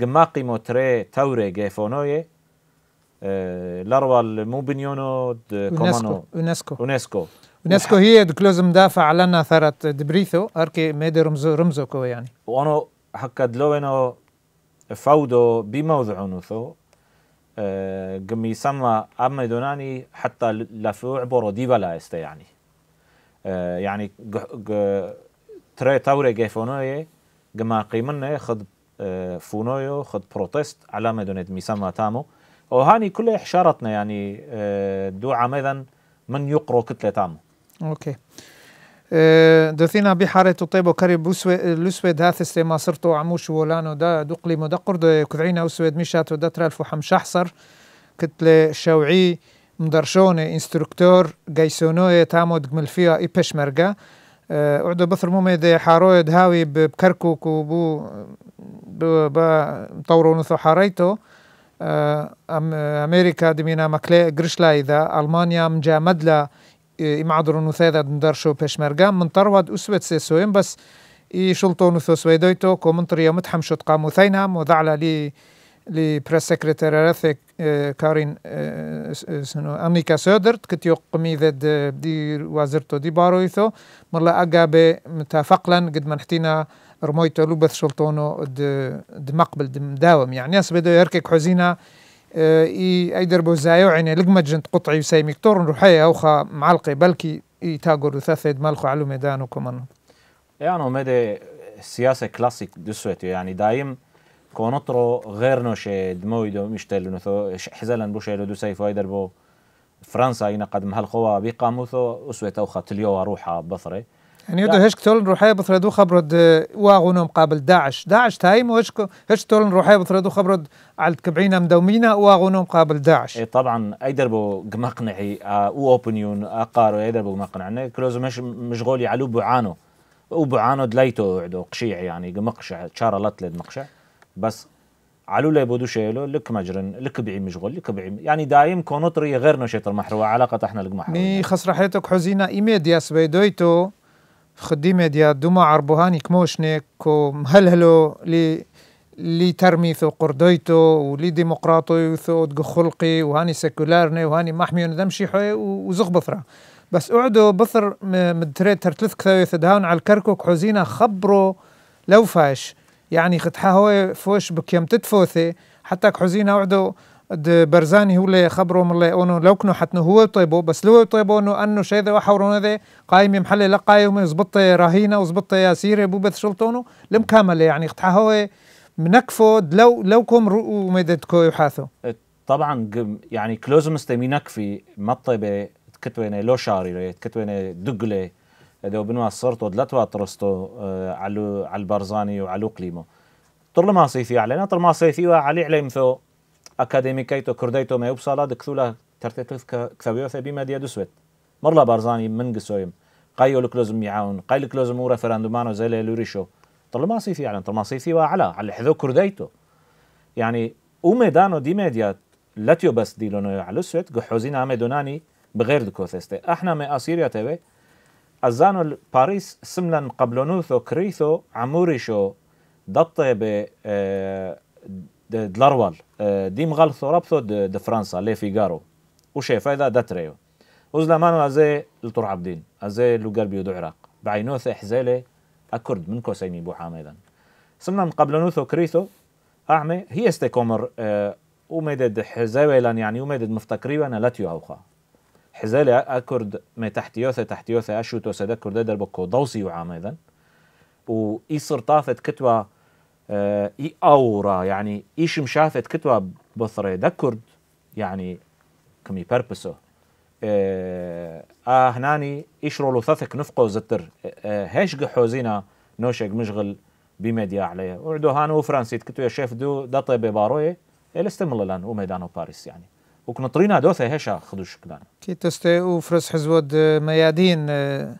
[SPEAKER 3] قما قيمو توري جيفونوية آه، لروال مو بنيونو كومانو يونسكو يونسكو
[SPEAKER 1] يونسكو هي دكلوز مدافع لنا ثرت دبريثو أركي ميدي رمزو رمزو كو يعني
[SPEAKER 3] وانو حكا دلوينو فاودو بموضعونو ثو آه، قم يسمى اما دوناني حتى لفوع عبرو ديبلا است يعني آه، يعني تري توري جيفونوي قما قيمنا خد آه، فونويو خد بروتست على مدونة ميسما تامو وهاني كل احشارتنا يعني دو عمدا
[SPEAKER 1] من يقرو كتلة تامو اوكي أه، دوثينا بحارة طيب وكريب الأسود هاث ما صرتو عموش ولانو دا دقلي مدقر دو كذعينا أسود مشات ودا ترالف حمشحصر كتل شوعي مدرشوني انستركتور جايسونوي تامود جمل فيها إيبش مرقا أه، أعدو بثر مومي دي حارويد دهاوي بكركوك وبو با طورو نثو حاريتو أه، أمريكا دمينا مكلي قرشلا إذا ألمانيا مجامدلا imádron utheda darsó pesmergám, man tarvad usvet se szóim, bas i sultón uthos vejdojtó, ko man tarja mit hamsot qám uthajnám, o da'la li li pressekretär Rathe Karin Annika Södert كنت يقمي ذد دي وزيرتو دي بارويثو مرلا أقابي متفقلا قد ما نحتينا رمويتو لوبث شلطونو د مقبل دمداوم يعني أسبدو يركك حزينة ای ئەی دەربۆزایە و عینێ لەگمە جند قوتعی و سای اوخا معلقي بلكي اي بەلکی ئی تا علو فێت مەلخ علومێدان
[SPEAKER 3] انا مدى یان كلاسيك سیاسە کلاسیک دوسوێت ینی دایم کۆنتڕۆ غێر نۆشێ دمەوەی دۆ میشتێلنۆ حزەلەن بشێ لە دووسای فای دەربۆ فرانسا ینە قەدم هەلخەوە
[SPEAKER 1] بیقام وثۆ ئوسوێتە و خەتلیەوە ڕوحە بەفرێ يعني يدو هشك تولن روحية بثردو خبرد آه، واغونو مقابل داعش داعش تايم وهش هش تولن روحية بثردو خبرد على كبعينا مدومينا واغونو مقابل داعش اي طبعا ايدربو قمقنعي او آه، اوبنيون
[SPEAKER 3] اقارو آه، ايدربو قمقنعنا يعني كلوزو مش مشغول يعلو بعانو وبعانو دليتو عدو قشيع يعني قمقشع شارة لتلد مقشع بس علو لا بودو شيلو لك مجرن لك بعي مشغول لك بعي يعني دايم كونوتري غير نشيط المحروة علاقة احنا لقمحروة
[SPEAKER 1] مي خسر حياتك حزينة ايميدياس بيدويتو خدي ميديا دوما عربوهاني كو مهلهلو لي لي ترمي في قرديتو ولي ديمقراطي وثود خلقي وهاني سكولارني وهاني محمي ندمشي حوي وزغ بثرة بس اقعدوا بثر مدري ترتلث كثاوي ثدهاون على الكركوك حزينة خبرو لو فاش يعني خد هو فوش بكيم تتفوثي حتى حزينة اقعدوا برزان هو اللي خبره من اللي انه لو كنو حتنو هو طيبو بس لو طيبو انه انه شيء ذا وحورون ذا قايم محل لا قايم يزبط رهينه وزبط ياسير بوبث شلطونه لم يعني يعني هو منكفو لو لو كم رؤو مددكو يحاثو طبعا يعني كلوز نكفي ما طيبة
[SPEAKER 3] كتوينه لو شاري كتوينه دقله اذا بنوا صرتو دلتوا ترستو آه، على على البرزاني وعلى قليمو طر ما صيفي علينا طر ما صيفي علي علي مثو ئەکادمیکای تۆ کردای تۆ مەوب ساڵا دکتولا تەرتێت کەویۆفە بیمەدیە دوسوێت مڕلا بارزانانی من گسۆیم قايو میعون يعاون قاي الكلوزم ورا فرندومانو زي لوريشو طلع ما صيفي يعني طلع ما صيفي وعلا على حذو كرديتو يعني وميدانو دي ميديا لاتيو بس دي لونو على سويت قحوزين عمي دوناني بغير دكوثيستي احنا ما اسيريا تبي ازانو باريس سملن قبلونوثو كريثو عموريشو ضبطه ب د لاروال ديم غلط د فرنسا لي فيغارو وشيفا اذا دا تريو وزلمانو ازي لطر عبدين ازي لو قلبي ودو عراق بعينوث احزيلي اكرد من كوسيمي بو حاميدا سمنا من قبل نوثو كريثو اعمي هي استيكومر أه وميدد حزاويلا يعني وميدد مفتقريبا لاتيو اوخا حزالي اكرد مي تحتيوثي تحتيوثي اشوتو سدكر ددر بكو دوسي وعاميدا و ايصر طافت كتوى آه، اي اورا يعني ايش مشافت كتبه بثري دا يعني كمي بيربسو اه, آه هناني ايش رولو ثثك نفقو زتر آه, آه، هيش قحوزينا نوشق مشغل بميديا عليه وعدو هانو فرانسيت يا شيف دو دطي بباروي باروي الاستمل لان وميدانو باريس يعني وكنطرينا دوثة هيشا خدوش كدان
[SPEAKER 1] كي تستي وفرس حزود ميادين آه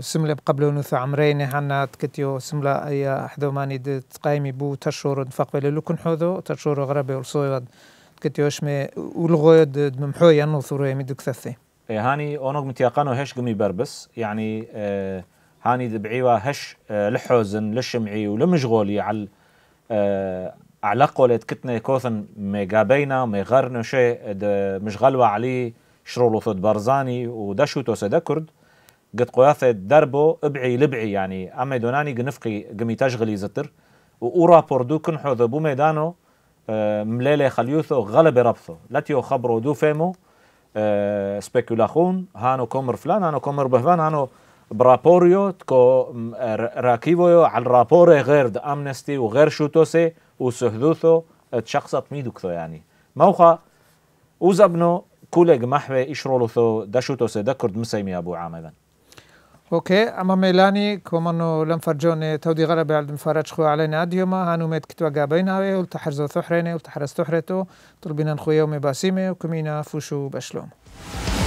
[SPEAKER 1] سملة قبل نوث عمرين هنا تكتيو سملة أي أحدو ماني تقايمي بو تشور فقبل لكن حوذو تشور غربي ورصوي غد تكتيو شمي ولغويد ممحوية نوثورو يمي دكثثي
[SPEAKER 3] إيه، هاني اونوغ متيقانو هش قمي بربس يعني آه هاني دبعيوا هش آه لحوزن لشمعي ولمشغولي على آه على قولت كتنا كوثن ميغابينا ميغرنو شي مشغلوا عليه شرولو ثود بارزاني ودشو توسدا كرد قد قياثة دربو ابعي لبعي يعني أما دوناني قنفقي قمي تشغلي زتر وأورا بوردو كنحو ذبو ميدانو آه، مليلة خليوثو غلب ربثو لاتيو خبرو دو فيمو آه، سبيكولاخون هانو كومر فلان هانو كومر بهفان هانو برابوريو تكو راكيفويو على الرابوري غير د امنستي وغير شوتوسي وسهدوثو ميدو كثو يعني موخا وزبنو كوليج محوي إشرولوثو دا شوتوسي دا كرد مسيمي أبو عامدان
[SPEAKER 1] اوكي اما ميلاني كومانو لم فرجوني تودي غلبة على المفارج خويا علينا اديوما هانو ميت كتوا قابين هاوي ولتا ثحريني ولتا ثحرتو طلبينا نخويا ومي باسيمي وكمينا فوشو بشلوم